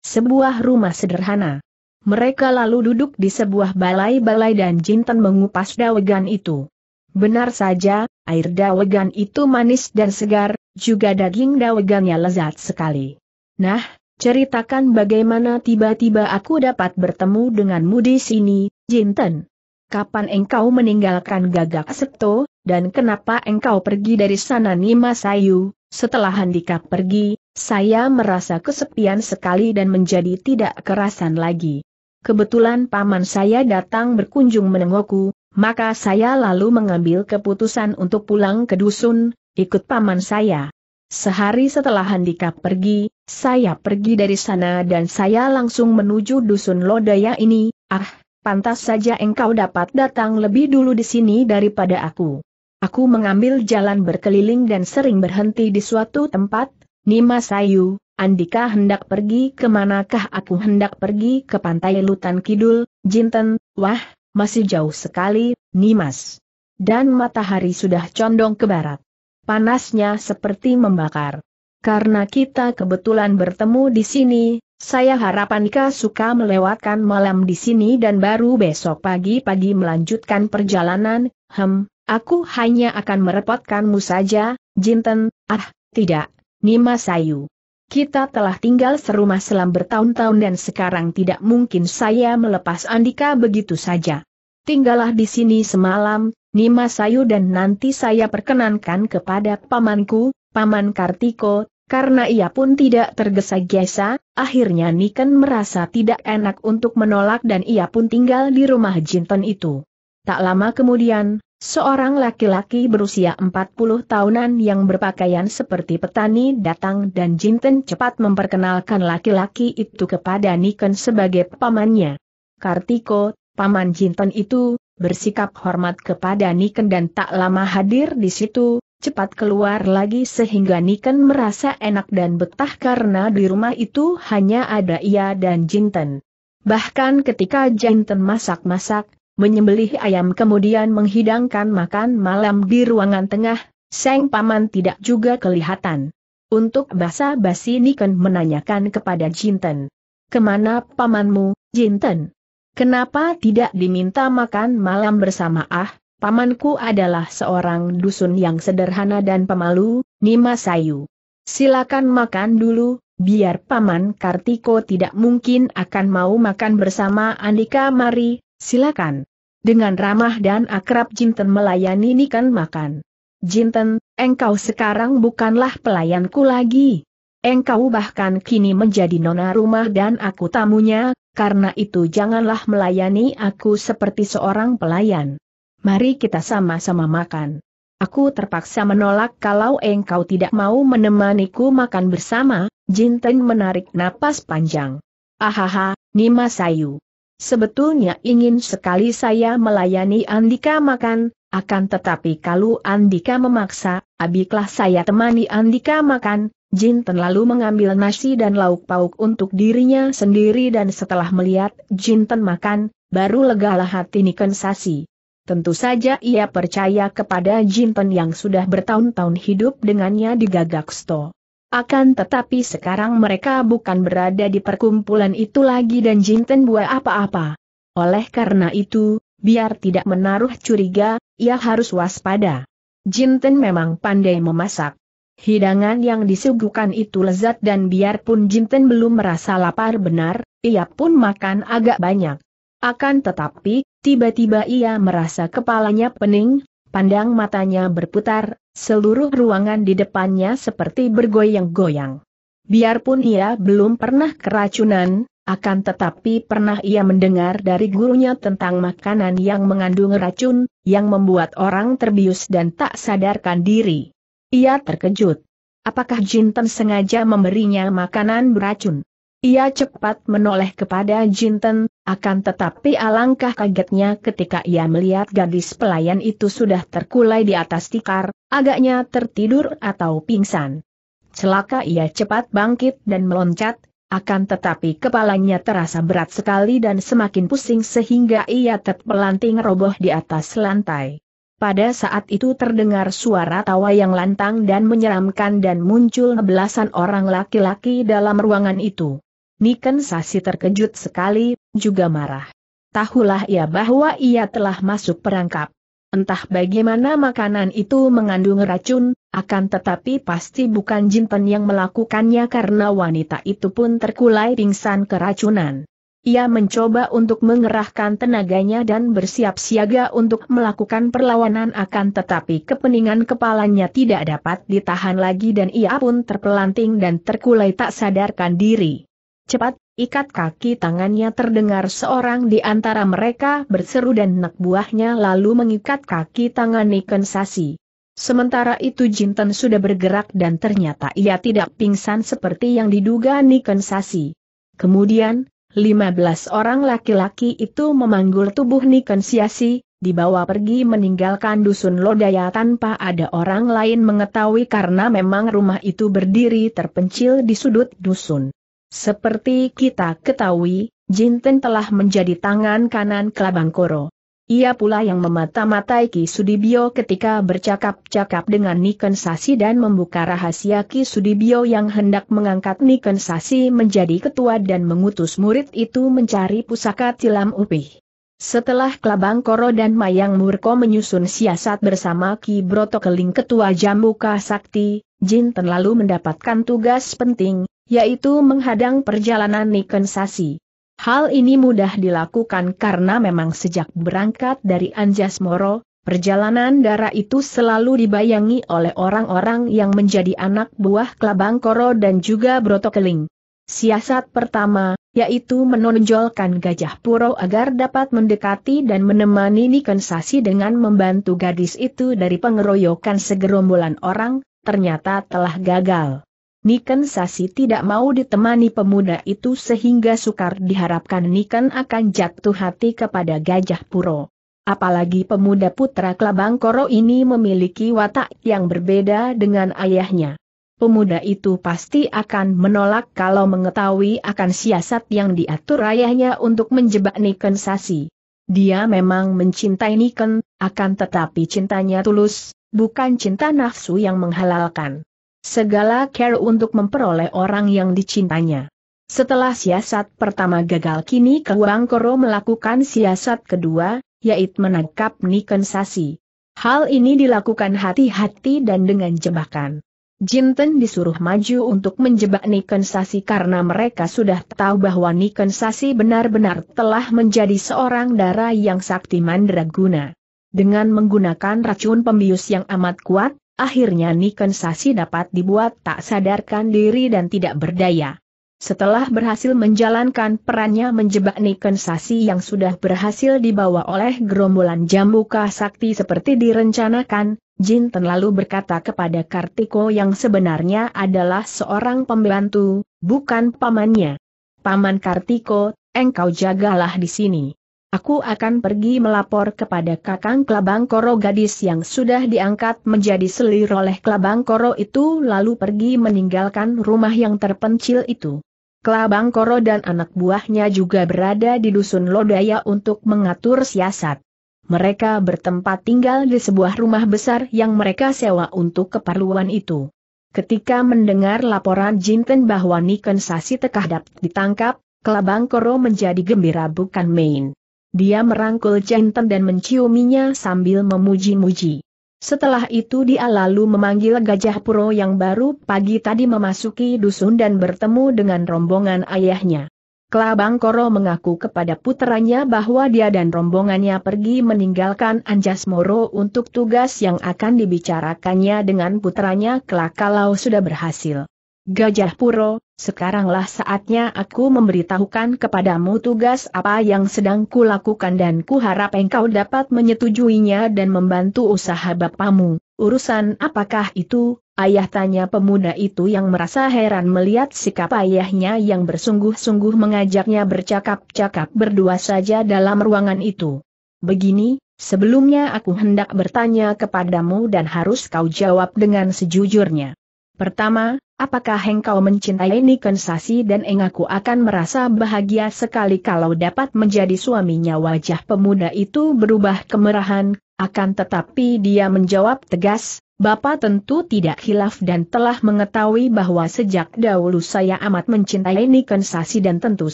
sebuah rumah sederhana. Mereka lalu duduk di sebuah balai-balai dan Jinten mengupas dawegan itu. Benar saja, air dawegan itu manis dan segar, juga daging dawegannya lezat sekali. Nah, ceritakan bagaimana tiba-tiba aku dapat bertemu denganmu di sini, Jinten. Kapan engkau meninggalkan gagak septo, dan kenapa engkau pergi dari sana Nima Sayu, setelah Handika pergi, saya merasa kesepian sekali dan menjadi tidak kerasan lagi. Kebetulan paman saya datang berkunjung menengokku, maka saya lalu mengambil keputusan untuk pulang ke dusun, ikut paman saya. Sehari setelah Handika pergi, saya pergi dari sana dan saya langsung menuju dusun Lodaya ini, ah, pantas saja engkau dapat datang lebih dulu di sini daripada aku. Aku mengambil jalan berkeliling dan sering berhenti di suatu tempat, Nima Sayu, Andika hendak pergi ke manakah aku hendak pergi ke pantai Lutan Kidul, Jinten, wah, masih jauh sekali, Nimas. Dan matahari sudah condong ke barat panasnya seperti membakar. Karena kita kebetulan bertemu di sini, saya harapan Ika suka melewatkan malam di sini dan baru besok pagi-pagi melanjutkan perjalanan, hem, aku hanya akan merepotkanmu saja, Jinten, ah, tidak, Nima Sayu. Kita telah tinggal serumah selam bertahun-tahun dan sekarang tidak mungkin saya melepas Andika begitu saja. Tinggallah di sini semalam, Nima Sayu dan nanti saya perkenankan kepada pamanku, Paman Kartiko, karena ia pun tidak tergesa-gesa, akhirnya Niken merasa tidak enak untuk menolak dan ia pun tinggal di rumah Jinten itu. Tak lama kemudian, seorang laki-laki berusia 40 tahunan yang berpakaian seperti petani datang dan Jinten cepat memperkenalkan laki-laki itu kepada Niken sebagai pamannya. Kartiko, paman Jinten itu, bersikap hormat kepada Niken dan tak lama hadir di situ, cepat keluar lagi sehingga Niken merasa enak dan betah karena di rumah itu hanya ada ia dan Jinten. Bahkan ketika Jinten masak-masak, menyembelih ayam kemudian menghidangkan makan malam di ruangan tengah, Seng Paman tidak juga kelihatan. Untuk basa-basi Niken menanyakan kepada Jinten. Kemana pamanmu, Jinten? Kenapa tidak diminta makan malam bersama ah, pamanku adalah seorang dusun yang sederhana dan pemalu, Nima Sayu. Silakan makan dulu, biar paman Kartiko tidak mungkin akan mau makan bersama Andika Mari, silakan. Dengan ramah dan akrab Jinten melayani Nikan makan. Jinten, engkau sekarang bukanlah pelayanku lagi, Engkau bahkan kini menjadi nona rumah dan aku tamunya, karena itu janganlah melayani aku seperti seorang pelayan. Mari kita sama-sama makan. Aku terpaksa menolak kalau engkau tidak mau menemaniku makan bersama, Jinten menarik napas panjang. Ahaha, Nima Sayu. Sebetulnya ingin sekali saya melayani Andika makan, akan tetapi kalau Andika memaksa, abiklah saya temani Andika makan, Jinten lalu mengambil nasi dan lauk pauk untuk dirinya sendiri dan setelah melihat Jinten makan, baru legalah hati Niken Sasi. Tentu saja ia percaya kepada Jinten yang sudah bertahun-tahun hidup dengannya di Gagak Sto. Akan tetapi sekarang mereka bukan berada di perkumpulan itu lagi dan Jinten buat apa-apa. Oleh karena itu, biar tidak menaruh curiga, ia harus waspada. Jinten memang pandai memasak. Hidangan yang disuguhkan itu lezat dan biarpun Jinten belum merasa lapar benar, ia pun makan agak banyak. Akan tetapi, tiba-tiba ia merasa kepalanya pening, pandang matanya berputar, seluruh ruangan di depannya seperti bergoyang-goyang. Biarpun ia belum pernah keracunan, akan tetapi pernah ia mendengar dari gurunya tentang makanan yang mengandung racun, yang membuat orang terbius dan tak sadarkan diri. Ia terkejut. Apakah Jinten sengaja memberinya makanan beracun? Ia cepat menoleh kepada Jinten, akan tetapi alangkah kagetnya ketika ia melihat gadis pelayan itu sudah terkulai di atas tikar, agaknya tertidur atau pingsan. Celaka ia cepat bangkit dan meloncat, akan tetapi kepalanya terasa berat sekali dan semakin pusing sehingga ia terpelanting roboh di atas lantai. Pada saat itu terdengar suara tawa yang lantang dan menyeramkan dan muncul belasan orang laki-laki dalam ruangan itu. Niken Sasi terkejut sekali, juga marah. Tahulah ia bahwa ia telah masuk perangkap. Entah bagaimana makanan itu mengandung racun, akan tetapi pasti bukan jinten yang melakukannya karena wanita itu pun terkulai pingsan keracunan. Ia mencoba untuk mengerahkan tenaganya dan bersiap siaga untuk melakukan perlawanan akan tetapi kepeningan kepalanya tidak dapat ditahan lagi dan ia pun terpelanting dan terkulai tak sadarkan diri. Cepat, ikat kaki tangannya terdengar seorang di antara mereka berseru dan nek buahnya lalu mengikat kaki tangan Niken Sasi. Sementara itu Jinten sudah bergerak dan ternyata ia tidak pingsan seperti yang diduga Niken Sasi. Kemudian, 15 orang laki-laki itu memanggul tubuh Niken Siasi, dibawa pergi meninggalkan dusun Lodaya tanpa ada orang lain mengetahui karena memang rumah itu berdiri terpencil di sudut dusun. Seperti kita ketahui, Jinten telah menjadi tangan kanan Kelabang Koro. Ia pula yang memata-matai Ki Sudibyo ketika bercakap-cakap dengan Niken Sasi dan membuka rahasia Ki Sudibyo yang hendak mengangkat Niken Sasi menjadi ketua dan mengutus murid itu mencari pusaka tilam upih. Setelah Kelabang Koro dan Mayang Murko menyusun siasat bersama Ki Broto Keling Ketua Jambuka Sakti, Jinten lalu mendapatkan tugas penting, yaitu menghadang perjalanan Niken Sasi. Hal ini mudah dilakukan karena memang sejak berangkat dari Anjas Moro, perjalanan darah itu selalu dibayangi oleh orang-orang yang menjadi anak buah Kelabang Koro dan juga Broto Keling. Siasat pertama, yaitu menonjolkan gajah puro agar dapat mendekati dan menemani Nikensasi dengan membantu gadis itu dari pengeroyokan segerombolan orang, ternyata telah gagal. Niken Sasi tidak mau ditemani pemuda itu sehingga sukar diharapkan Niken akan jatuh hati kepada Gajah Puro. Apalagi pemuda putra Kelabang Koro ini memiliki watak yang berbeda dengan ayahnya. Pemuda itu pasti akan menolak kalau mengetahui akan siasat yang diatur ayahnya untuk menjebak Niken Sasi. Dia memang mencintai Niken, akan tetapi cintanya tulus, bukan cinta nafsu yang menghalalkan. Segala care untuk memperoleh orang yang dicintanya. Setelah siasat pertama gagal kini Kewang Koro melakukan siasat kedua, yaitu menangkap Niken Sasi. Hal ini dilakukan hati-hati dan dengan jebakan. Jinten disuruh maju untuk menjebak Niken Sasi karena mereka sudah tahu bahwa Niken Sasi benar-benar telah menjadi seorang darah yang sakti mandraguna. Dengan menggunakan racun pembius yang amat kuat, Akhirnya Niken Sasi dapat dibuat tak sadarkan diri dan tidak berdaya. Setelah berhasil menjalankan perannya menjebak Niken Sasi yang sudah berhasil dibawa oleh gerombolan Jambuka Sakti seperti direncanakan, Jin Ten lalu berkata kepada Kartiko yang sebenarnya adalah seorang pembantu, bukan pamannya. Paman Kartiko, engkau jagalah di sini. Aku akan pergi melapor kepada Kakang Kelabang Koro gadis yang sudah diangkat menjadi selir oleh Kelabang Koro itu lalu pergi meninggalkan rumah yang terpencil itu. Kelabang Koro dan anak buahnya juga berada di dusun Lodaya untuk mengatur siasat. Mereka bertempat tinggal di sebuah rumah besar yang mereka sewa untuk keperluan itu. Ketika mendengar laporan Jinten bahwa Niken Sasi Tekahdat ditangkap, Kelabang Koro menjadi gembira bukan main. Dia merangkul Chen dan menciuminya sambil memuji-muji. Setelah itu dia lalu memanggil Gajah Puro yang baru pagi tadi memasuki dusun dan bertemu dengan rombongan ayahnya. Kelabang Koro mengaku kepada putranya bahwa dia dan rombongannya pergi meninggalkan Anjas Moro untuk tugas yang akan dibicarakannya dengan putranya kelak kalau sudah berhasil. Gajah Puro, sekaranglah saatnya aku memberitahukan kepadamu tugas apa yang sedang kulakukan dan kuharap engkau dapat menyetujuinya dan membantu usaha bapamu. Urusan apakah itu, ayah tanya pemuda itu yang merasa heran melihat sikap ayahnya yang bersungguh-sungguh mengajaknya bercakap-cakap berdua saja dalam ruangan itu. Begini, sebelumnya aku hendak bertanya kepadamu dan harus kau jawab dengan sejujurnya. Pertama, Apakah engkau mencintai Nikensasi dan engaku akan merasa bahagia sekali kalau dapat menjadi suaminya wajah pemuda itu berubah kemerahan, akan tetapi dia menjawab tegas, Bapak tentu tidak hilaf dan telah mengetahui bahwa sejak dahulu saya amat mencintai Nikensasi dan tentu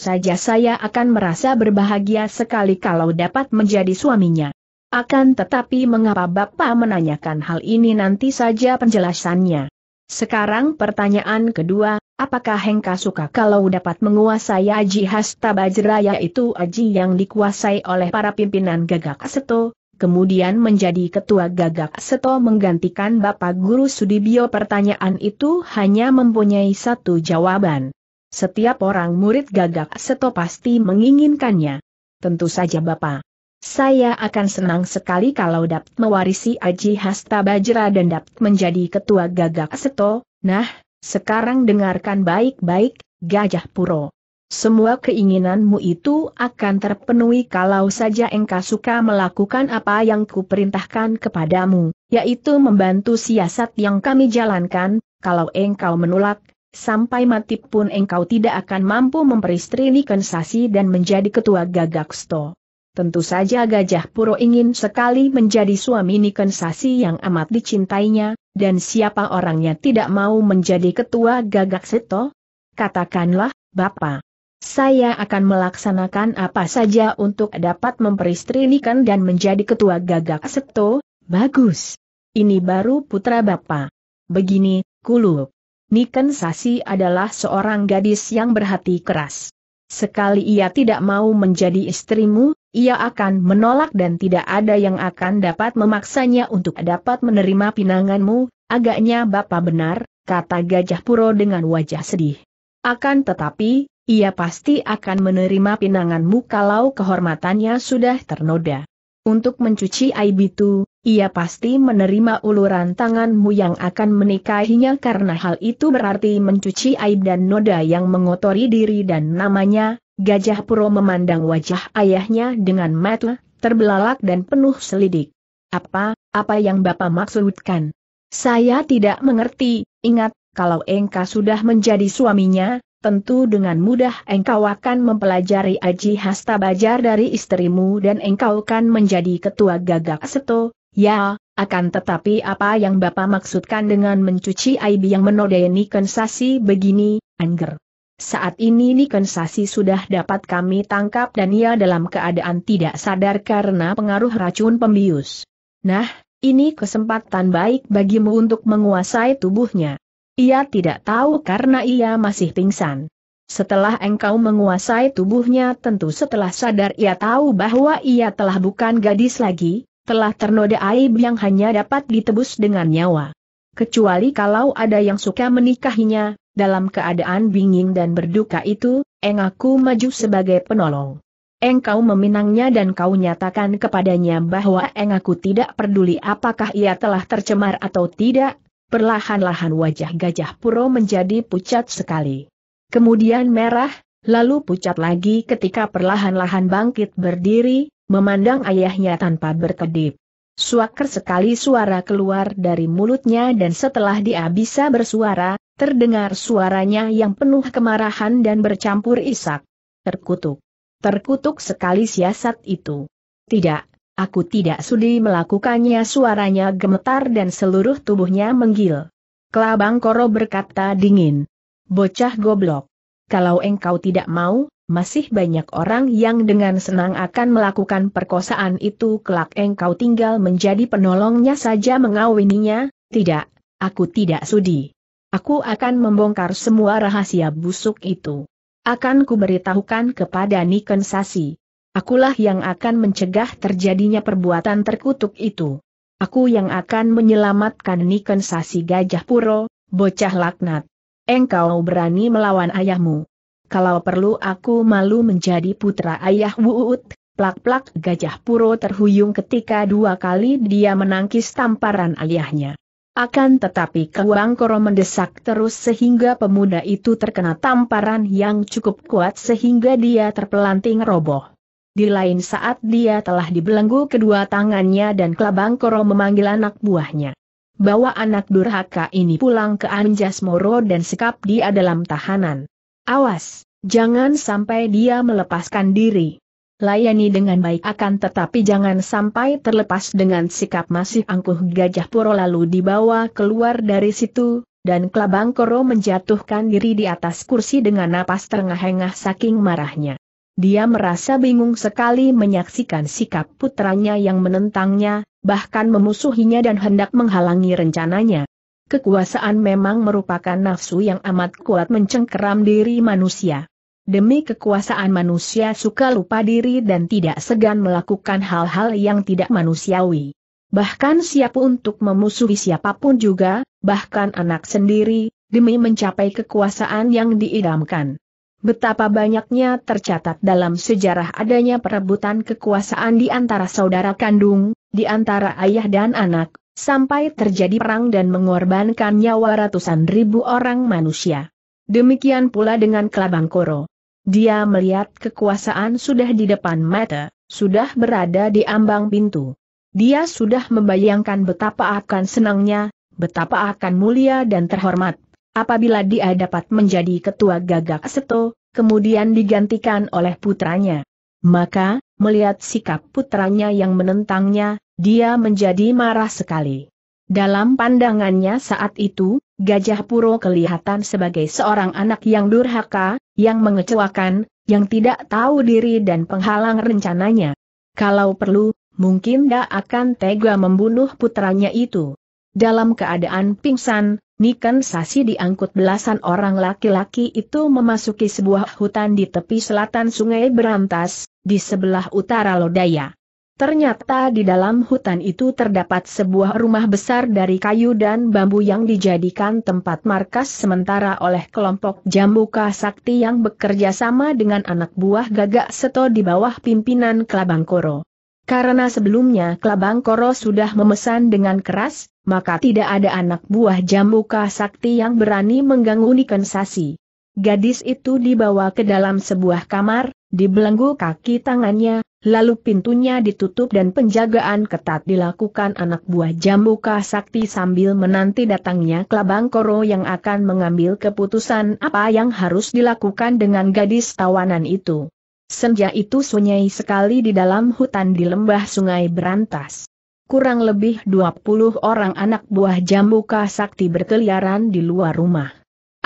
saja saya akan merasa berbahagia sekali kalau dapat menjadi suaminya. Akan tetapi mengapa Bapak menanyakan hal ini nanti saja penjelasannya. Sekarang pertanyaan kedua, apakah Hengka suka kalau dapat menguasai Aji Hasta Bajraya itu Aji yang dikuasai oleh para pimpinan Gagak Seto, kemudian menjadi ketua Gagak Seto menggantikan Bapak Guru Sudibyo pertanyaan itu hanya mempunyai satu jawaban. Setiap orang murid Gagak Seto pasti menginginkannya. Tentu saja Bapak. Saya akan senang sekali kalau dapat mewarisi Aji Hasta Bajra dan dapat menjadi ketua gagak seto. Nah, sekarang dengarkan baik-baik, Gajah Puro. Semua keinginanmu itu akan terpenuhi kalau saja engkau suka melakukan apa yang kuperintahkan kepadamu, yaitu membantu siasat yang kami jalankan, kalau engkau menolak, sampai mati pun engkau tidak akan mampu memperistri Nikensasi dan menjadi ketua gagak seto. Tentu saja Gajah Puro ingin sekali menjadi suami Niken Sasi yang amat dicintainya, dan siapa orangnya tidak mau menjadi ketua Gagak Seto? Katakanlah, Bapak. Saya akan melaksanakan apa saja untuk dapat memperistri Niken dan menjadi ketua Gagak Seto, bagus. Ini baru putra Bapak. Begini, Kulup. Niken Sasi adalah seorang gadis yang berhati keras. Sekali ia tidak mau menjadi istrimu, ia akan menolak dan tidak ada yang akan dapat memaksanya untuk dapat menerima pinanganmu, agaknya Bapak benar, kata Gajah Puro dengan wajah sedih. Akan tetapi, ia pasti akan menerima pinanganmu kalau kehormatannya sudah ternoda. Untuk mencuci aib itu, ia pasti menerima uluran tanganmu yang akan menikahinya karena hal itu berarti mencuci aib dan noda yang mengotori diri dan namanya, Gajah Puro memandang wajah ayahnya dengan mata, terbelalak dan penuh selidik. Apa, apa yang Bapak maksudkan? Saya tidak mengerti, ingat, kalau engkau sudah menjadi suaminya, tentu dengan mudah engkau akan mempelajari aji hasta bajar dari istrimu dan engkau akan menjadi ketua gagak seto, Ya, akan tetapi apa yang Bapak maksudkan dengan mencuci aib yang menodai Sasi begini, Angger? Saat ini Sasi sudah dapat kami tangkap dan ia dalam keadaan tidak sadar karena pengaruh racun pembius. Nah, ini kesempatan baik bagimu untuk menguasai tubuhnya. Ia tidak tahu karena ia masih pingsan. Setelah engkau menguasai tubuhnya tentu setelah sadar ia tahu bahwa ia telah bukan gadis lagi, telah ternoda aib yang hanya dapat ditebus dengan nyawa. Kecuali kalau ada yang suka menikahinya, dalam keadaan bingung dan berduka itu, eng maju sebagai penolong. Engkau meminangnya dan kau nyatakan kepadanya bahwa eng tidak peduli apakah ia telah tercemar atau tidak, perlahan-lahan wajah gajah puro menjadi pucat sekali. Kemudian merah, lalu pucat lagi ketika perlahan-lahan bangkit berdiri, memandang ayahnya tanpa berkedip. Suaker sekali suara keluar dari mulutnya dan setelah dia bisa bersuara, terdengar suaranya yang penuh kemarahan dan bercampur isak. Terkutuk. Terkutuk sekali siasat itu. Tidak, aku tidak sudi melakukannya suaranya gemetar dan seluruh tubuhnya menggil. Kelabang Koro berkata dingin. Bocah goblok. Kalau engkau tidak mau, masih banyak orang yang dengan senang akan melakukan perkosaan itu kelak engkau tinggal menjadi penolongnya saja mengawininya, tidak, aku tidak sudi. Aku akan membongkar semua rahasia busuk itu. Akan kuberitahukan kepada Niken Sasi. Akulah yang akan mencegah terjadinya perbuatan terkutuk itu. Aku yang akan menyelamatkan Niken Sasi Gajah Puro, bocah laknat. Engkau berani melawan ayahmu kalau perlu aku malu menjadi putra ayah Wuut, plak-plak gajah puro terhuyung ketika dua kali dia menangkis tamparan ayahnya. Akan tetapi Kawang Koro mendesak terus sehingga pemuda itu terkena tamparan yang cukup kuat sehingga dia terpelanting roboh. Di lain saat dia telah dibelenggu kedua tangannya dan Kelabang Koro memanggil anak buahnya. Bawa anak durhaka ini pulang ke Anjas Moro dan sekap dia dalam tahanan. Awas, jangan sampai dia melepaskan diri. Layani dengan baik akan tetapi jangan sampai terlepas dengan sikap masih angkuh gajah puro lalu dibawa keluar dari situ, dan Kelabang Koro menjatuhkan diri di atas kursi dengan napas terengah-engah saking marahnya. Dia merasa bingung sekali menyaksikan sikap putranya yang menentangnya, bahkan memusuhinya dan hendak menghalangi rencananya. Kekuasaan memang merupakan nafsu yang amat kuat mencengkeram diri manusia. Demi kekuasaan manusia suka lupa diri dan tidak segan melakukan hal-hal yang tidak manusiawi. Bahkan siap untuk memusuhi siapapun juga, bahkan anak sendiri, demi mencapai kekuasaan yang diidamkan. Betapa banyaknya tercatat dalam sejarah adanya perebutan kekuasaan di antara saudara kandung, di antara ayah dan anak, sampai terjadi perang dan mengorbankan nyawa ratusan ribu orang manusia. Demikian pula dengan Kelabang Koro. Dia melihat kekuasaan sudah di depan mata, sudah berada di ambang pintu. Dia sudah membayangkan betapa akan senangnya, betapa akan mulia dan terhormat, apabila dia dapat menjadi ketua gagak seto, kemudian digantikan oleh putranya. Maka, melihat sikap putranya yang menentangnya, dia menjadi marah sekali. Dalam pandangannya saat itu, Gajah Puro kelihatan sebagai seorang anak yang durhaka, yang mengecewakan, yang tidak tahu diri dan penghalang rencananya. Kalau perlu, mungkin dia akan tega membunuh putranya itu. Dalam keadaan pingsan, Niken Sasi diangkut belasan orang laki-laki itu memasuki sebuah hutan di tepi selatan sungai Berantas, di sebelah utara Lodaya. Ternyata di dalam hutan itu terdapat sebuah rumah besar dari kayu dan bambu yang dijadikan tempat markas sementara oleh kelompok Jambuka Sakti yang bekerja sama dengan anak buah Gagak Seto di bawah pimpinan Kelabangkoro. Karena sebelumnya Kelabang Koro sudah memesan dengan keras, maka tidak ada anak buah jambuka Sakti yang berani mengganggu Nikensasi. Gadis itu dibawa ke dalam sebuah kamar, dibelenggu kaki tangannya, lalu pintunya ditutup dan penjagaan ketat dilakukan anak buah jambuka Sakti sambil menanti datangnya Kelabang Koro yang akan mengambil keputusan apa yang harus dilakukan dengan gadis tawanan itu. Senja itu sunyi sekali di dalam hutan di lembah sungai Berantas. Kurang lebih 20 orang anak buah Jambuka Sakti berkeliaran di luar rumah.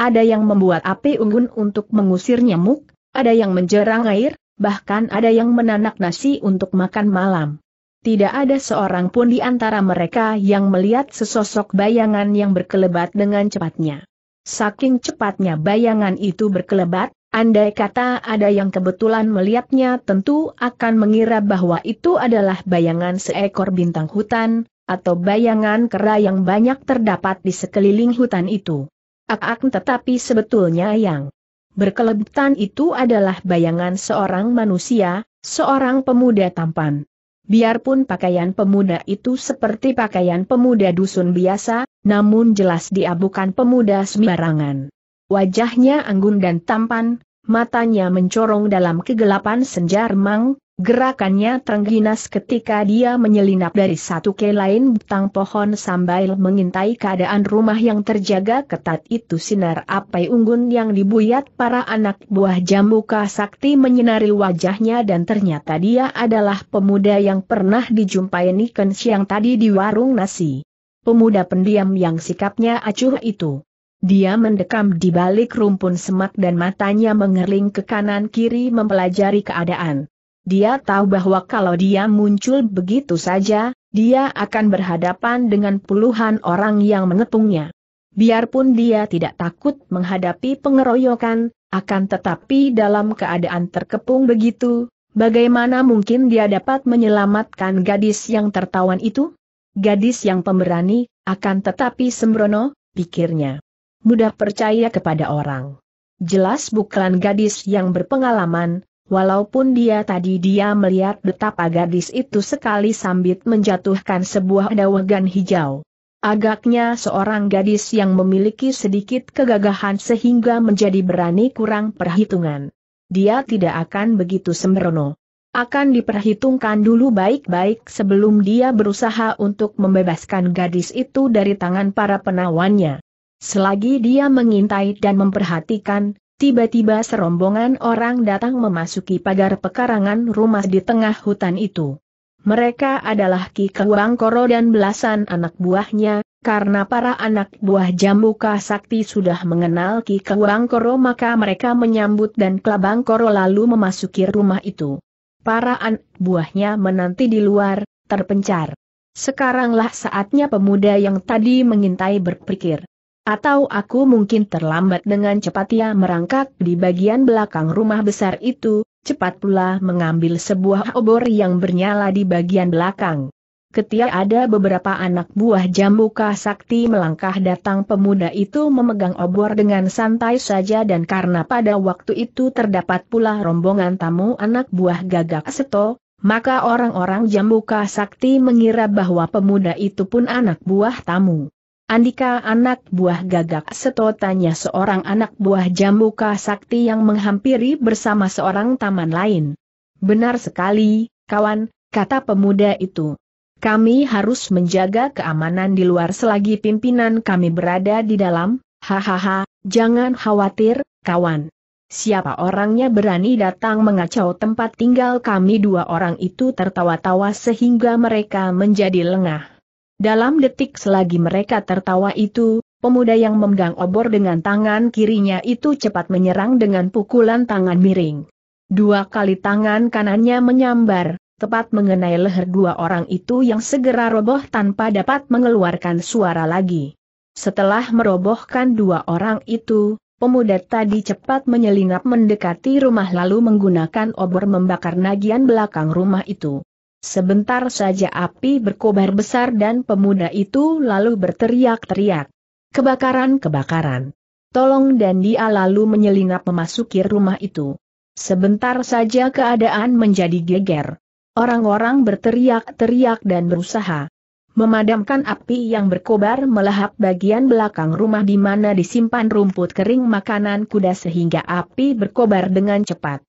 Ada yang membuat api unggun untuk mengusir nyamuk, ada yang menjerang air, bahkan ada yang menanak nasi untuk makan malam. Tidak ada seorang pun di antara mereka yang melihat sesosok bayangan yang berkelebat dengan cepatnya. Saking cepatnya bayangan itu berkelebat, Andai kata ada yang kebetulan melihatnya tentu akan mengira bahwa itu adalah bayangan seekor bintang hutan, atau bayangan kera yang banyak terdapat di sekeliling hutan itu. Ak-ak tetapi sebetulnya yang berkelebutan itu adalah bayangan seorang manusia, seorang pemuda tampan. Biarpun pakaian pemuda itu seperti pakaian pemuda dusun biasa, namun jelas dia bukan pemuda sembarangan. Wajahnya anggun dan tampan, matanya mencorong dalam kegelapan senja remang, Gerakannya terengginas ketika dia menyelinap dari satu ke lain butang pohon sambil mengintai keadaan rumah yang terjaga ketat itu sinar apai unggun yang dibuyat para anak buah jamu Sakti menyinari wajahnya dan ternyata dia adalah pemuda yang pernah dijumpai Niken siang tadi di warung nasi. Pemuda pendiam yang sikapnya acuh itu. Dia mendekam di balik rumpun semak dan matanya mengerling ke kanan-kiri mempelajari keadaan. Dia tahu bahwa kalau dia muncul begitu saja, dia akan berhadapan dengan puluhan orang yang mengepungnya. Biarpun dia tidak takut menghadapi pengeroyokan, akan tetapi dalam keadaan terkepung begitu, bagaimana mungkin dia dapat menyelamatkan gadis yang tertawan itu? Gadis yang pemberani, akan tetapi sembrono, pikirnya mudah percaya kepada orang. Jelas bukan gadis yang berpengalaman, walaupun dia tadi dia melihat betapa gadis itu sekali sambit menjatuhkan sebuah dawagan hijau. Agaknya seorang gadis yang memiliki sedikit kegagahan sehingga menjadi berani kurang perhitungan. Dia tidak akan begitu sembrono. Akan diperhitungkan dulu baik-baik sebelum dia berusaha untuk membebaskan gadis itu dari tangan para penawannya. Selagi dia mengintai dan memperhatikan, tiba-tiba serombongan orang datang memasuki pagar pekarangan rumah di tengah hutan itu. Mereka adalah Ki Kewang Koro dan belasan anak buahnya, karena para anak buah Jambuka Sakti sudah mengenal Ki Kewang Koro maka mereka menyambut dan Kelabang Koro lalu memasuki rumah itu. Para anak buahnya menanti di luar, terpencar. Sekaranglah saatnya pemuda yang tadi mengintai berpikir. Atau aku mungkin terlambat dengan cepat ia merangkak di bagian belakang rumah besar itu, cepat pula mengambil sebuah obor yang bernyala di bagian belakang. Ketika ada beberapa anak buah jambuka sakti melangkah datang pemuda itu memegang obor dengan santai saja dan karena pada waktu itu terdapat pula rombongan tamu anak buah gagak seto, maka orang-orang jambuka sakti mengira bahwa pemuda itu pun anak buah tamu. Andika anak buah gagak seto tanya seorang anak buah Jamuka Sakti yang menghampiri bersama seorang taman lain. Benar sekali, kawan, kata pemuda itu. Kami harus menjaga keamanan di luar selagi pimpinan kami berada di dalam, hahaha, jangan khawatir, kawan. Siapa orangnya berani datang mengacau tempat tinggal kami dua orang itu tertawa-tawa sehingga mereka menjadi lengah. Dalam detik selagi mereka tertawa itu, pemuda yang memegang obor dengan tangan kirinya itu cepat menyerang dengan pukulan tangan miring. Dua kali tangan kanannya menyambar, tepat mengenai leher dua orang itu yang segera roboh tanpa dapat mengeluarkan suara lagi. Setelah merobohkan dua orang itu, pemuda tadi cepat menyelinap mendekati rumah lalu menggunakan obor membakar nagian belakang rumah itu. Sebentar saja api berkobar besar dan pemuda itu lalu berteriak-teriak. Kebakaran, kebakaran. Tolong dan dia lalu menyelinap memasuki rumah itu. Sebentar saja keadaan menjadi geger. Orang-orang berteriak-teriak dan berusaha memadamkan api yang berkobar melahap bagian belakang rumah di mana disimpan rumput kering makanan kuda sehingga api berkobar dengan cepat.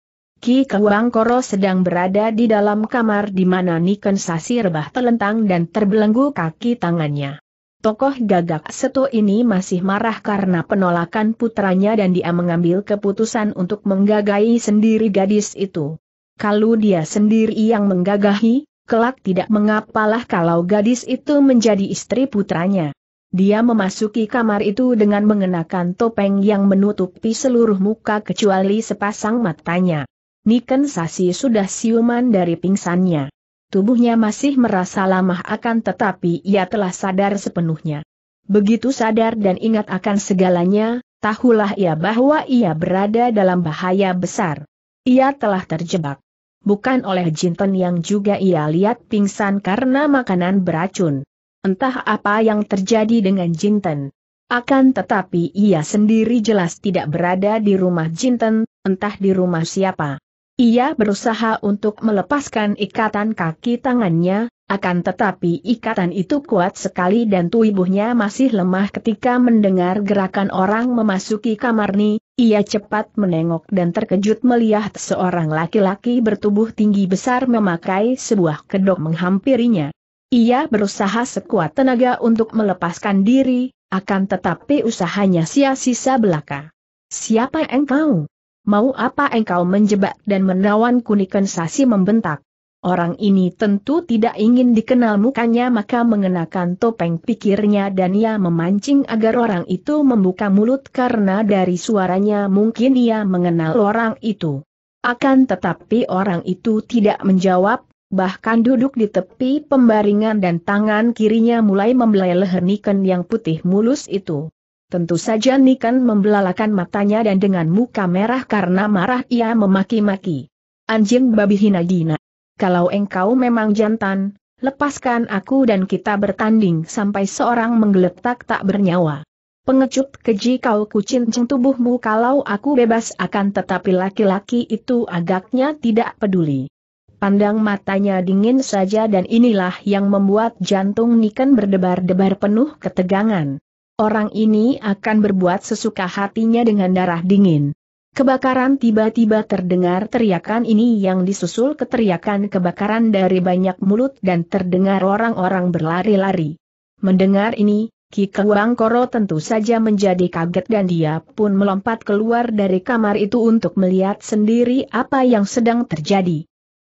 Ki Kawang Koro sedang berada di dalam kamar di mana Niken Sasi rebah telentang dan terbelenggu kaki tangannya. Tokoh gagak seto ini masih marah karena penolakan putranya dan dia mengambil keputusan untuk menggagahi sendiri gadis itu. Kalau dia sendiri yang menggagahi, kelak tidak mengapalah kalau gadis itu menjadi istri putranya. Dia memasuki kamar itu dengan mengenakan topeng yang menutupi seluruh muka kecuali sepasang matanya. Niken Sasi sudah siuman dari pingsannya. Tubuhnya masih merasa lemah akan tetapi ia telah sadar sepenuhnya. Begitu sadar dan ingat akan segalanya, tahulah ia bahwa ia berada dalam bahaya besar. Ia telah terjebak. Bukan oleh Jinten yang juga ia lihat pingsan karena makanan beracun. Entah apa yang terjadi dengan Jinten. Akan tetapi ia sendiri jelas tidak berada di rumah Jinten, entah di rumah siapa. Ia berusaha untuk melepaskan ikatan kaki tangannya, akan tetapi ikatan itu kuat sekali dan tubuhnya masih lemah ketika mendengar gerakan orang memasuki kamar Ni, ia cepat menengok dan terkejut melihat seorang laki-laki bertubuh tinggi besar memakai sebuah kedok menghampirinya. Ia berusaha sekuat tenaga untuk melepaskan diri, akan tetapi usahanya sia sia belaka. Siapa engkau? mau apa engkau menjebak dan menawan kuniken sasi membentak. Orang ini tentu tidak ingin dikenal mukanya maka mengenakan topeng pikirnya dan ia memancing agar orang itu membuka mulut karena dari suaranya mungkin ia mengenal orang itu. Akan tetapi orang itu tidak menjawab, bahkan duduk di tepi pembaringan dan tangan kirinya mulai membelai leher niken yang putih mulus itu. Tentu saja Nikan membelalakan matanya dan dengan muka merah karena marah ia memaki-maki. Anjing babi hina dina. Kalau engkau memang jantan, lepaskan aku dan kita bertanding sampai seorang menggeletak tak bernyawa. Pengecut keji kau kucing tubuhmu kalau aku bebas akan tetapi laki-laki itu agaknya tidak peduli. Pandang matanya dingin saja dan inilah yang membuat jantung Niken berdebar-debar penuh ketegangan orang ini akan berbuat sesuka hatinya dengan darah dingin. Kebakaran tiba-tiba terdengar teriakan ini yang disusul keteriakan kebakaran dari banyak mulut dan terdengar orang-orang berlari-lari. Mendengar ini, Ki Kewang Koro tentu saja menjadi kaget dan dia pun melompat keluar dari kamar itu untuk melihat sendiri apa yang sedang terjadi.